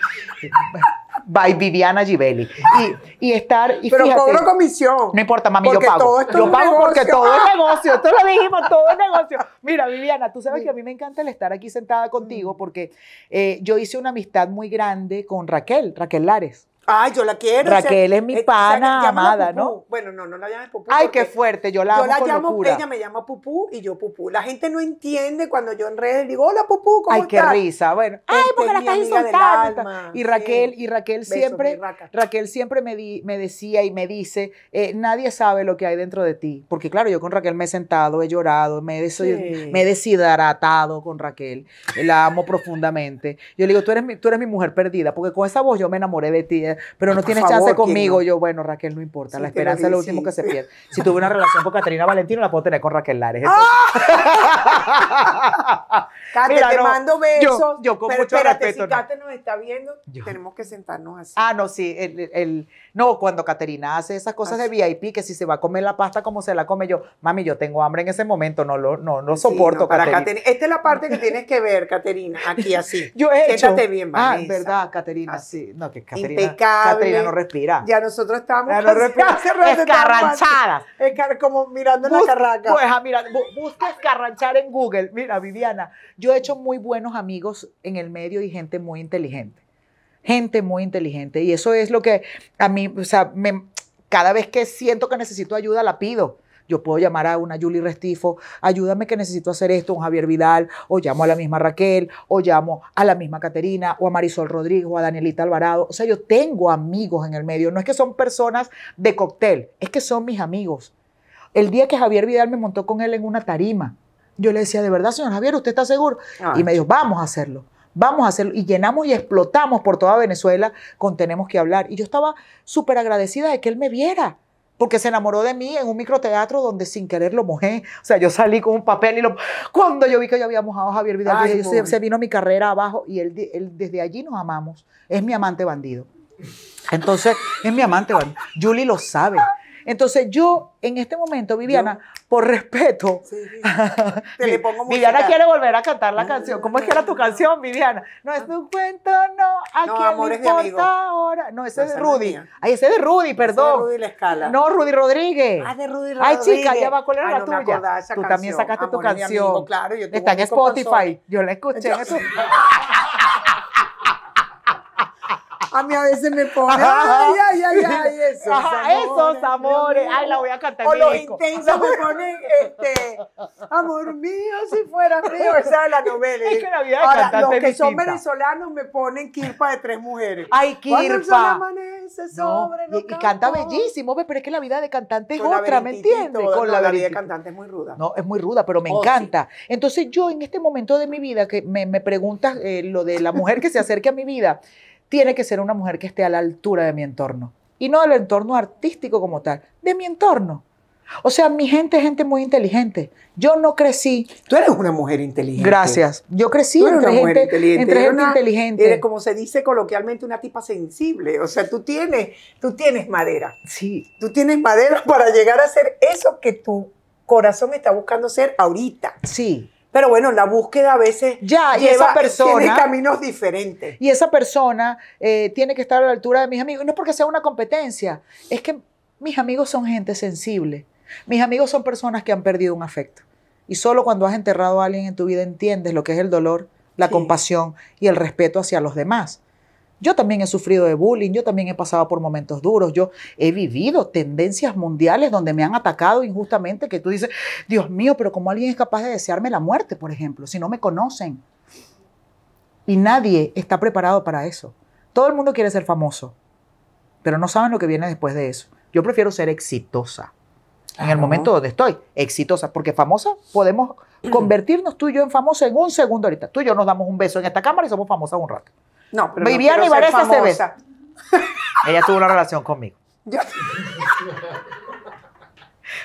Speaker 1: by Viviana Givelli. Y, y estar. Pero cobro comisión. No importa, mami, yo pago. Todo yo pago porque todo es negocio. Esto lo dijimos, todo es negocio. Mira, Viviana, tú sabes que a mí me encanta el estar aquí sentada contigo mm. porque eh, yo hice una amistad muy grande con Raquel, Raquel Lares. Ay, yo la quiero. Raquel es mi eh, pana llamada, amada, ¿no?
Speaker 2: Bueno, no, no la llames Pupú.
Speaker 1: Ay, qué fuerte, yo la amo Yo la llamo, Peña,
Speaker 2: me llama Pupú y yo Pupú. La
Speaker 1: gente no entiende cuando yo en redes digo, hola Pupú, ¿cómo Ay, qué risa, bueno. Ay, porque la estás insultando. Y Raquel, y Raquel siempre, Raquel siempre me, me, decía y me dice, eh, nadie sabe lo que hay dentro de ti. Porque claro, yo con Raquel me he sentado, he llorado, me he, me he deshidratado con Raquel. La amo profundamente. Yo le digo, tú eres, mi, tú eres mi mujer perdida, porque con esa voz yo me enamoré de ti eh, pero no tienes chance conmigo. Yo, bueno, Raquel, no importa, la esperanza es lo último que se pierde. Si tuve una relación con Caterina Valentino, la puedo tener con Raquel Lares.
Speaker 2: Caterina te mando besos. Yo, con pero mucho espérate, respeto, si Cate nos está viendo, tenemos que sentarnos así.
Speaker 1: Ah, no, sí. El, el, no, cuando Caterina hace esas cosas de VIP, que si se va a comer la pasta como se la come yo, mami, yo tengo hambre en ese momento, no lo no, soporto, sí, no, para Caterina.
Speaker 2: Esta es la parte que tienes que ver, Caterina, aquí así. yo he hecho. Siéntate bien, ah, Vanessa. Ah,
Speaker 1: verdad, Caterina, sí. No, que Caterina, Caterina no respira.
Speaker 2: Ya nosotros estamos ya no escarranchadas.
Speaker 1: como mirando en la carraca. Pues, ah, mira, busca escarranchar en Google. Mira, Viviana, yo he hecho muy buenos amigos en el medio y gente muy inteligente. Gente muy inteligente. Y eso es lo que a mí, o sea, me, cada vez que siento que necesito ayuda, la pido. Yo puedo llamar a una Julie Restifo, ayúdame que necesito hacer esto, un Javier Vidal, o llamo a la misma Raquel, o llamo a la misma Caterina, o a Marisol Rodríguez, o a Danielita Alvarado. O sea, yo tengo amigos en el medio. No es que son personas de cóctel, es que son mis amigos. El día que Javier Vidal me montó con él en una tarima, yo le decía, de verdad, señor Javier, ¿usted está seguro? Y ah. me dijo, vamos a hacerlo, vamos a hacerlo. Y llenamos y explotamos por toda Venezuela con Tenemos que hablar. Y yo estaba súper agradecida de que él me viera. Porque se enamoró de mí en un microteatro donde sin querer lo mojé. O sea, yo salí con un papel y lo. Cuando yo vi que yo había mojado a Javier Vidal, se, vino mi carrera abajo y él, desde allí nos amamos. Es mi amante bandido. Entonces, es mi amante bandido. Julie lo sabe. Entonces, yo en este momento, Viviana, por respeto. Sí, Te le pongo Viviana quiere volver a cantar la canción. ¿Cómo es que era tu canción, Viviana? No es tu cuento, no. ¿A no, quién le importa ahora? No, ese es de Rudy. Ay, ese es de Rudy, perdón. de Rudy la escala. No, Rudy Rodríguez. Ah, de Rudy Rodríguez. Ay, chica, ya va, ¿cuál era la tuya? Tú también sacaste tu canción. claro, yo Está en Spotify. Yo la escuché.
Speaker 2: A mí a veces me pone, ay, ay, ay, ay, esos Ajá, Esos amores. Ay, la voy a cantar. O los intensos me ponen, este, amor mío,
Speaker 1: si fuera mío. Esa es la novela. Es que la vida Ahora, los que son
Speaker 2: venezolanos me ponen Kirpa de tres mujeres.
Speaker 1: Ay, Kirpa. sobre no, y, y, canta bellísimo, pero es que la vida de cantante es otra, ¿me entiendes? Con la, vida de cantante es muy ruda. No, es muy ruda, pero me oh, encanta. Entonces yo en este momento de mi vida, que me, me preguntas eh, lo de la mujer que se acerque a mi vida, tiene que ser una mujer que esté a la altura de mi entorno. Y no del entorno artístico como tal, de mi entorno. O sea, mi gente es gente muy inteligente. Yo no crecí. Tú eres una mujer inteligente. Gracias. Yo crecí entre, una gente, inteligente. Eres
Speaker 2: como se dice coloquialmente, una tipa sensible. O sea, tú tienes, tú tienes madera. Sí. Tú tienes madera para llegar a ser eso que tu corazón está buscando ser ahorita. Sí. Pero bueno, la búsqueda a veces lleva, esa tiene caminos diferentes.
Speaker 1: Y esa persona eh, tiene que estar a la altura de mis amigos. No es porque sea una competencia, es que mis amigos son gente sensible. Mis amigos son personas que han perdido un afecto. Y solo cuando has enterrado a alguien en tu vida entiendes lo que es el dolor, la compasión y el respeto hacia los demás. Yo también he sufrido de bullying, yo también he pasado por momentos duros, yo he vivido tendencias mundiales donde me han atacado injustamente, que tú dices, Dios mío, pero ¿cómo alguien es capaz de desearme la muerte, por ejemplo, si no me conocen? Y nadie está preparado para eso. Todo el mundo quiere ser famoso, pero no saben lo que viene después de eso. Yo prefiero ser exitosa. En el momento donde estoy, exitosa, porque famosa podemos convertirnos tú y yo en famosa en un segundo ahorita. Tú y yo nos damos un beso en esta cámara y somos famosas un rato. No, pero Viviana no vez. Ella tuvo una relación conmigo.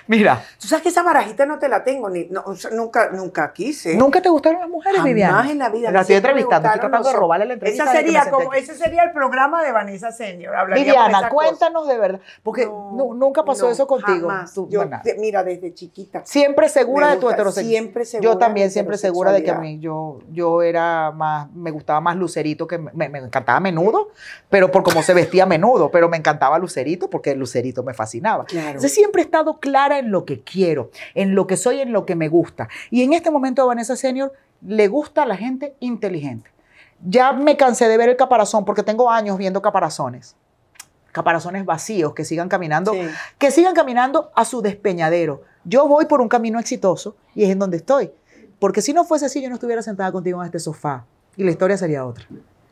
Speaker 1: Mira.
Speaker 2: Tú sabes que esa barajita no te la tengo, ni, nunca, nunca quise. ¿Nunca te gustaron las mujeres, Jamás en la vida. La estoy entrevistando, estoy tratando de robarle la entrevista. como, ese sería el programa de Vanessa Senior. Viviana,
Speaker 1: cuéntanos de verdad, porque nunca pasó eso contigo. Jamás. mira, desde chiquita. Siempre segura de tu heterosexualidad. Siempre segura. Yo también siempre segura de que a mí yo, yo era más, me gustaba más Lucerito que me, encantaba menudo, pero por cómo se vestía menudo, pero me encantaba Lucerito porque Lucerito me fascinaba. Claro. Entonces siempre he estado clara en lo que quiero, en lo que soy, en lo que me gusta. Y en este momento a Vanessa Senior le gusta a la gente inteligente. Ya me cansé de ver el caparazón porque tengo años viendo caparazones caparazones vacíos que sigan caminando, que sigan caminando a su despeñadero. Yo voy por un camino exitoso y es en donde estoy. Porque si no fuese así, yo no estuviera sentada contigo en este sofá y la historia sería otra.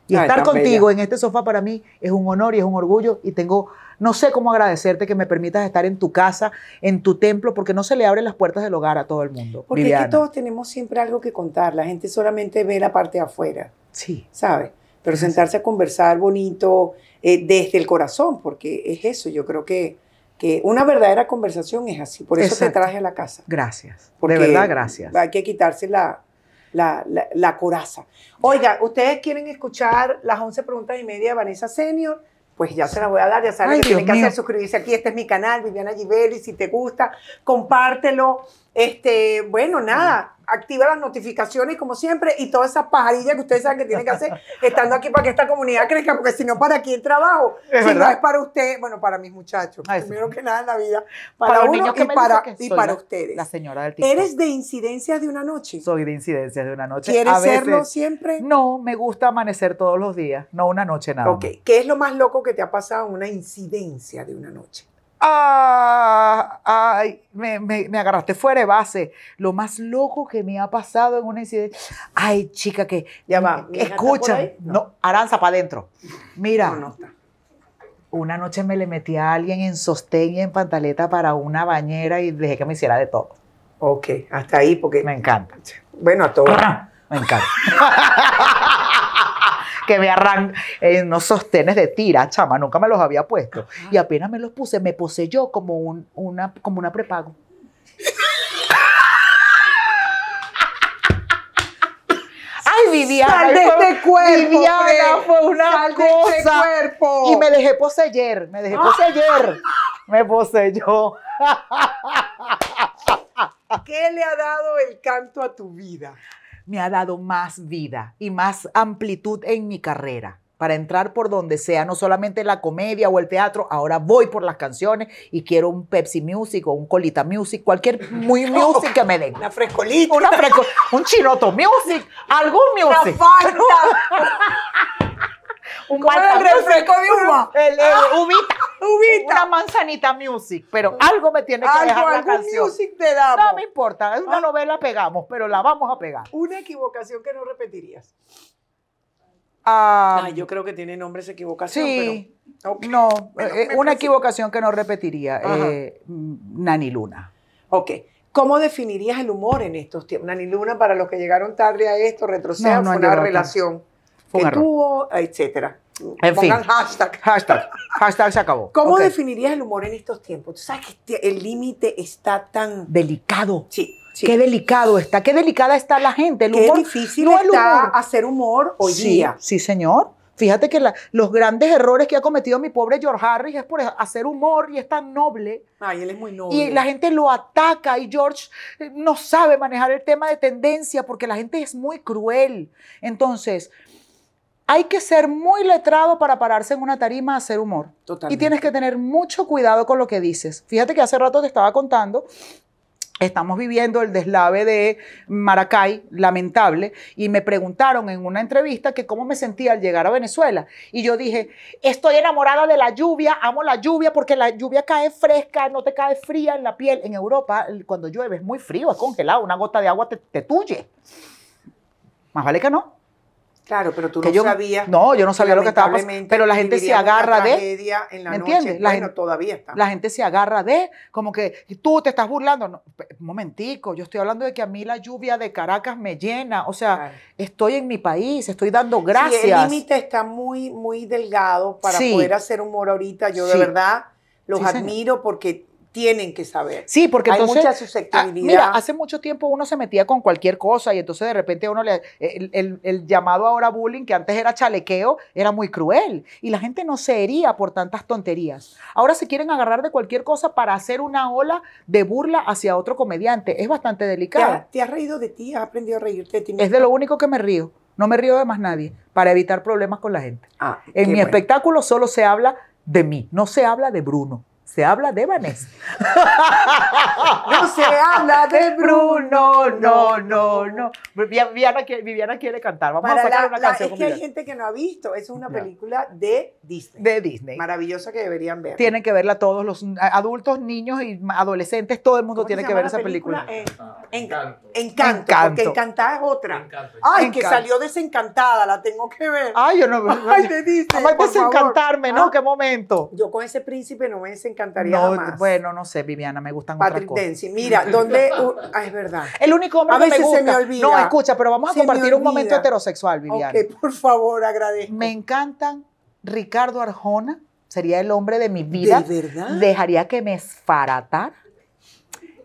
Speaker 2: Y estar contigo
Speaker 1: en este sofá para mí es un honor y es un orgullo y tengo, no sé cómo agradecerte que me permitas estar en tu casa, en tu templo, porque no se le abren las puertas del hogar a todo el mundo. Porque es que todos tenemos
Speaker 2: siempre algo que contar, la gente solamente ve la parte de afuera.
Speaker 1: Sí. ¿Sabes? Pero sentarse
Speaker 2: a conversar bonito eh, desde el corazón, porque es eso, yo creo que que una verdadera conversación es así. Por eso te traje a la casa.
Speaker 1: Gracias.
Speaker 2: de verdad, gracias. Hay que quitarse la, la, la, coraza. Oiga, ¿ustedes quieren escuchar las once preguntas y media de Vanessa Senior? pues ya se las voy a dar, ya saben que tienen que hacer, suscribirse aquí, este es mi canal, Viviana Givelli, si te gusta, compártelo, este, bueno, nada, activa las notificaciones como siempre y todas esas pajarillas que ustedes saben que tienen que hacer estando aquí para que esta comunidad crezca, porque si no, ¿para quién trabajo? si no es para usted, bueno, para mis muchachos, primero que nada en
Speaker 1: la vida, para, para uno y para, ustedes. La señora del TikTok. ¿Eres
Speaker 2: de incidencias de una noche?
Speaker 1: Soy de incidencias de una noche. ¿Quieres serlo siempre? No, me gusta amanecer todos los días,
Speaker 2: no una noche nada. Ok, ¿qué es lo más loco que te ha pasado en una incidencia de una noche?
Speaker 1: Ah, ay, me, me, me, agarraste fuera de base. Lo más loco que me ha pasado en una incidente. Ay, chica, que. Ya va. Escucha. No. Aranza para adentro. Mira. No, Una noche me le metí a alguien en sostén y en pantaleta para una bañera y dejé que me hiciera de todo. Ok, hasta ahí porque. Me encanta. Bueno, a todos me encanta. que me arranca en eh, unos sostenes de tira, chama, nunca me los había puesto. Y apenas me los puse, me poseyó como, un, una, como una prepago. Viviana. Este sal de este cuerpo. Viviana fue una sal cosa. De este cuerpo. Y me dejé poseyer, me dejé ah. poseyer. me poseyó. ¿Qué le ha dado el
Speaker 2: canto a tu
Speaker 1: vida? me ha dado más vida y más amplitud en mi carrera para entrar por donde sea, no solamente la comedia o el teatro, ahora voy por las canciones y quiero un Pepsi Music o un Colita Music, cualquier muy music que me den. Una frescolita. Una fresco, un chinoto Music, algún music. un el refresco de uva. El, ah, Ubita. Una manzanita music, pero algo me tiene que dejar la canción. No me importa, es una ah. novela pegamos, pero la vamos a pegar.
Speaker 2: Una equivocación que no repetirías.
Speaker 1: Ah, ah yo creo
Speaker 2: que tiene nombres
Speaker 1: equivocación, sí, No, eh, una equivocación que no repetiría. Eh, Nani Luna.
Speaker 2: Ok. ¿Cómo definirías el humor en estos tiempos? Nani Luna, para los que llegaron tarde a esto, retrocedan, una pues. relación
Speaker 1: que etcétera. En fin. hashtag. Hashtag. se acabó.
Speaker 2: ¿Cómo definirías el humor en estos tiempos? Tú
Speaker 1: sabes que el límite está tan... Delicado. Sí. Qué delicado está, qué delicada está la gente. El qué difícil está hacer humor hoy día. Sí, señor. Fíjate que los grandes errores que ha cometido mi pobre George Harris es por e, hacer humor y es tan noble.
Speaker 2: Ay, él es muy noble. Y la
Speaker 1: gente lo ataca y George eh, no sabe manejar el tema de tendencia porque la gente es muy cruel. Entonces, hay que ser muy letrado para pararse en una tarima a hacer humor. Y tienes que tener mucho cuidado con lo que dices. Fíjate que hace rato te estaba contando Estamos viviendo el deslave de Maracay, lamentable, y me preguntaron en una entrevista que cómo me sentía al llegar a Venezuela. Y yo dije, estoy enamorada de la lluvia, amo la lluvia porque la lluvia cae fresca, no te cae fría en la piel. En Europa, cuando llueve es muy frío, es congelado, una gota de agua te tuye. Más vale que no. Claro, pero tú no sabías. No, yo no sabía lo que estaba pasando. Pero la gente se agarra de. En la ¿Me entiendes? La gente, todavía está. La gente se agarra de, como que tú te estás burlando. un momentico, yo estoy hablando de que a mí la lluvia de Caracas me llena. O sea, estoy en mi país, estoy dando gracias. Sí, el límite
Speaker 2: está muy, muy delgado para poder hacer humor ahorita. Yo de verdad
Speaker 1: los admiro porque
Speaker 2: tienen que saber. Sí, porque hay mucha ah, susceptibilidad. mira, hace
Speaker 1: mucho tiempo uno se metía con cualquier cosa y entonces de repente uno le el, llamado ahora bullying que antes era chalequeo era muy cruel y la gente no se hería por tantas tonterías. Ahora se quieren agarrar de cualquier cosa para hacer una ola de burla hacia otro comediante. Es bastante delicado. ¿Te,
Speaker 2: has reído de ti? ¿Has aprendido a reírte Es de lo
Speaker 1: único que me río. No me río de más nadie para evitar problemas con la gente. Ah, en mi espectáculo solo se habla de mí, no se habla de Bruno se habla de Vanessa. no se habla de Bruno, no, no, no. Viviana, Viviana quiere cantar, vamos a sacar una canción. Es que hay
Speaker 2: gente que no ha visto, es una película de Disney. De Disney. Maravillosa que deberían ver. Tienen
Speaker 1: que verla todos los adultos, niños y adolescentes, todo el mundo tiene que ver esa película.
Speaker 2: Ah, encanto.
Speaker 1: Encanto, porque Encantada es otra.
Speaker 2: Ay, que salió
Speaker 1: desencantada, la tengo que ver. Ay, yo no. Ay, de Disney. Ay, desencantarme, ¿no? Ah. Qué momento.
Speaker 2: Yo con ese príncipe no me desencanté encantaría más.
Speaker 1: Bueno, no sé, Viviana, me gustan Patrick otras cosas. Mira, ¿dónde? ah, es verdad. El único hombre a que veces me gusta. se me olvida. No, escucha, pero vamos a compartir un momento heterosexual, Viviana. por favor, agradezco. Me encantan Ricardo Arjona, sería el hombre de mi vida. ¿De verdad? Dejaría que me esfaratara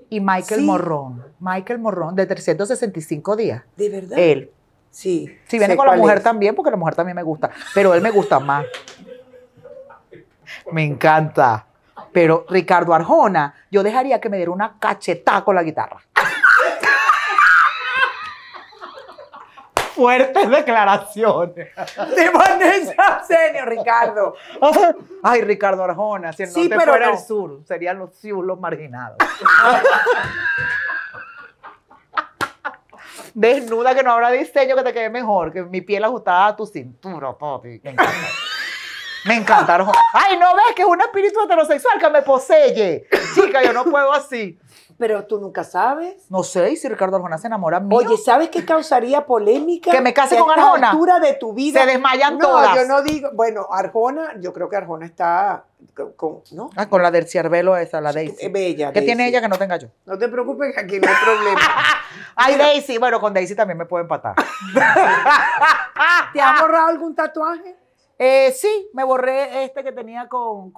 Speaker 1: y Michael Morrón. Michael Morrón, de 365 días.
Speaker 2: ¿De verdad? Él.
Speaker 1: Sí. Si viene con la mujer también, porque la mujer también me gusta, pero él me gusta más. Me encanta. Pero Ricardo Arjona, yo dejaría que me diera una cachetada con la guitarra. Fuertes declaraciones. De Vanessa Señor Ricardo. Ay, Ricardo Arjona, si el fuera el sur, serían los sur los marginados. Desnuda que no habrá diseño que te quede mejor, que mi piel ajustada a tu cintura, papi. Me encantaron. Ay, no ves que es un espíritu heterosexual que me posee. Chica, yo no puedo así. Pero tú nunca sabes. No sé, si Ricardo Arjona se enamora mío. Oye,
Speaker 2: ¿sabes qué causaría polémica? Que me case con Arjona. la altura de tu vida. Se desmayan todas. No, yo no digo. Bueno, Arjona, yo creo que Arjona está con, ¿no?
Speaker 1: Ah, con la del ciervelo esa, la Daisy. Es bella. ¿Qué tiene ella que no tenga yo? No te preocupes, aquí no hay problema.
Speaker 2: Ay, Daisy.
Speaker 1: Bueno, con Daisy también me puedo empatar. ¿Te ha borrado algún tatuaje? Eh, sí, me borré este que tenía con,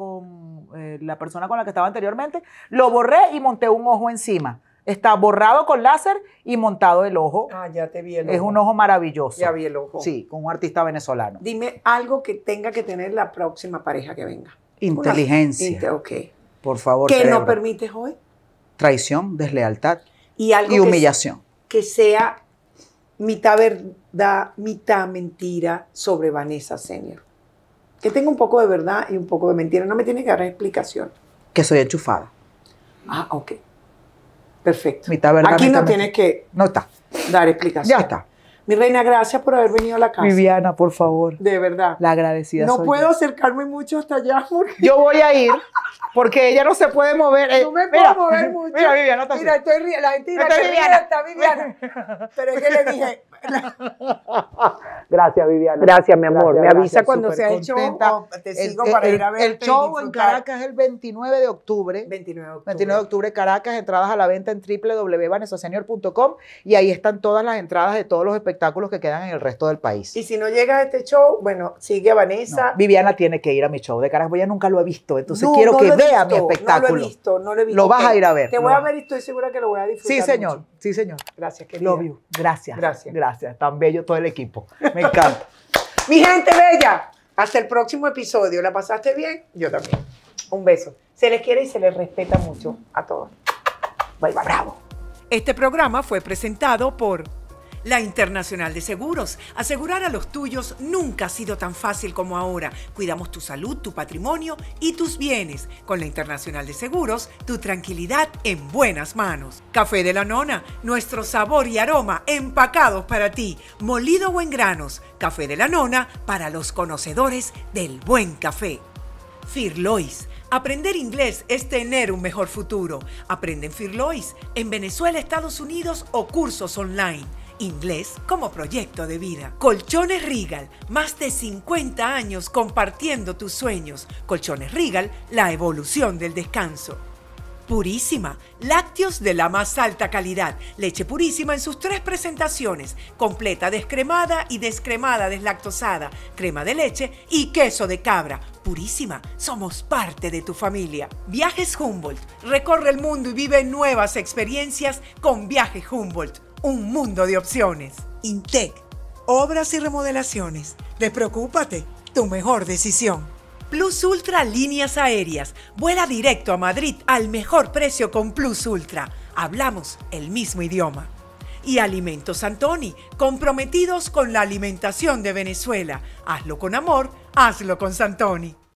Speaker 1: eh, la persona con la que estaba anteriormente. Lo borré y monté un ojo encima. Está borrado con láser y montado el ojo. Ah, ya te vi Es un ojo maravilloso. Ya vi el ojo. Sí, con un artista venezolano. Dime algo que
Speaker 2: tenga que tener la próxima pareja que venga.
Speaker 1: Inteligencia. que Por favor. ¿Qué no
Speaker 2: permite hoy?
Speaker 1: Traición, deslealtad
Speaker 2: y, humillación. que sea mitad verdad, mitad mentira sobre Vanessa Senior que tengo un poco de verdad y un poco de mentira. No me tiene que dar explicación.
Speaker 1: Que soy enchufada. Ah, ok. Perfecto. Aquí no tienes que dar explicación. Ya está.
Speaker 2: Mi reina, gracias por haber venido a la casa. Viviana,
Speaker 1: por favor.
Speaker 2: De verdad. La agradecida.
Speaker 1: No puedo acercarme mucho hasta allá. Porque... Yo voy a ir porque ella no se puede mover. Eh. no me puedo mover mucho. Mira, Viviana, está Mira, estoy riendo. La gente Viviana.
Speaker 2: está Viviana.
Speaker 1: Pero es que le dije.
Speaker 2: gracias, Viviana. Gracias, mi amor. me avisa cuando sea el show. Oh, te sigo para ir a ver. El show en Caracas
Speaker 1: es el 29 de octubre. 29 de octubre. 29 de octubre, Caracas. Entradas a la venta en www.vanesosenior.com y ahí están todas las entradas de todos los espectáculos espectáculos que quedan en el resto del país. Y si no llega a este show, bueno, sigue Vanessa. Viviana tiene que ir a mi show de carajo ya nunca lo he visto, entonces quiero que vea mi espectáculo. No lo he visto, no lo he visto. Lo vas a ir a ver. Te voy a
Speaker 2: ver y estoy segura que lo voy a disfrutar. Sí, señor,
Speaker 1: sí, señor. Gracias, querida. Love you. Gracias. Gracias. Gracias. Tan bello todo el equipo. Me encanta.
Speaker 2: mi gente bella, hasta el próximo episodio. ¿La pasaste bien? Yo también. Un beso. Se les quiere y se les respeta mucho a todos. Vuelva, Bravo. Este programa fue presentado por la Internacional de Seguros. Asegurar a los tuyos nunca ha sido tan fácil como ahora. Cuidamos tu salud, tu patrimonio y tus bienes. Con la Internacional de Seguros, tu tranquilidad en buenas manos. Café de la Nona, nuestro sabor y aroma empacados para ti, molido o en granos. Café de la Nona para los conocedores del buen café. Firlois. Aprender inglés es tener un mejor futuro. Aprende en Firlois, en Venezuela, Estados Unidos o cursos online inglés como proyecto de vida. Colchones Regal, más de 50 años compartiendo tus sueños. Colchones Regal, la evolución del descanso. Purísima, lácteos de la más alta calidad, leche purísima en sus tres presentaciones, completa descremada y descremada deslactosada, crema de leche y queso de cabra. Purísima, somos parte de tu familia. Viajes Humboldt, recorre el mundo y vive nuevas experiencias con Viaje Humboldt un mundo de opciones. Intec, obras y remodelaciones. Despreocúpate, tu mejor decisión. Plus Ultra Líneas Aéreas. Vuela directo a Madrid al mejor precio con Plus Ultra. Hablamos el mismo idioma. Y Alimentos Antoni, comprometidos con la alimentación de Venezuela. Hazlo con amor, hazlo con Santoni.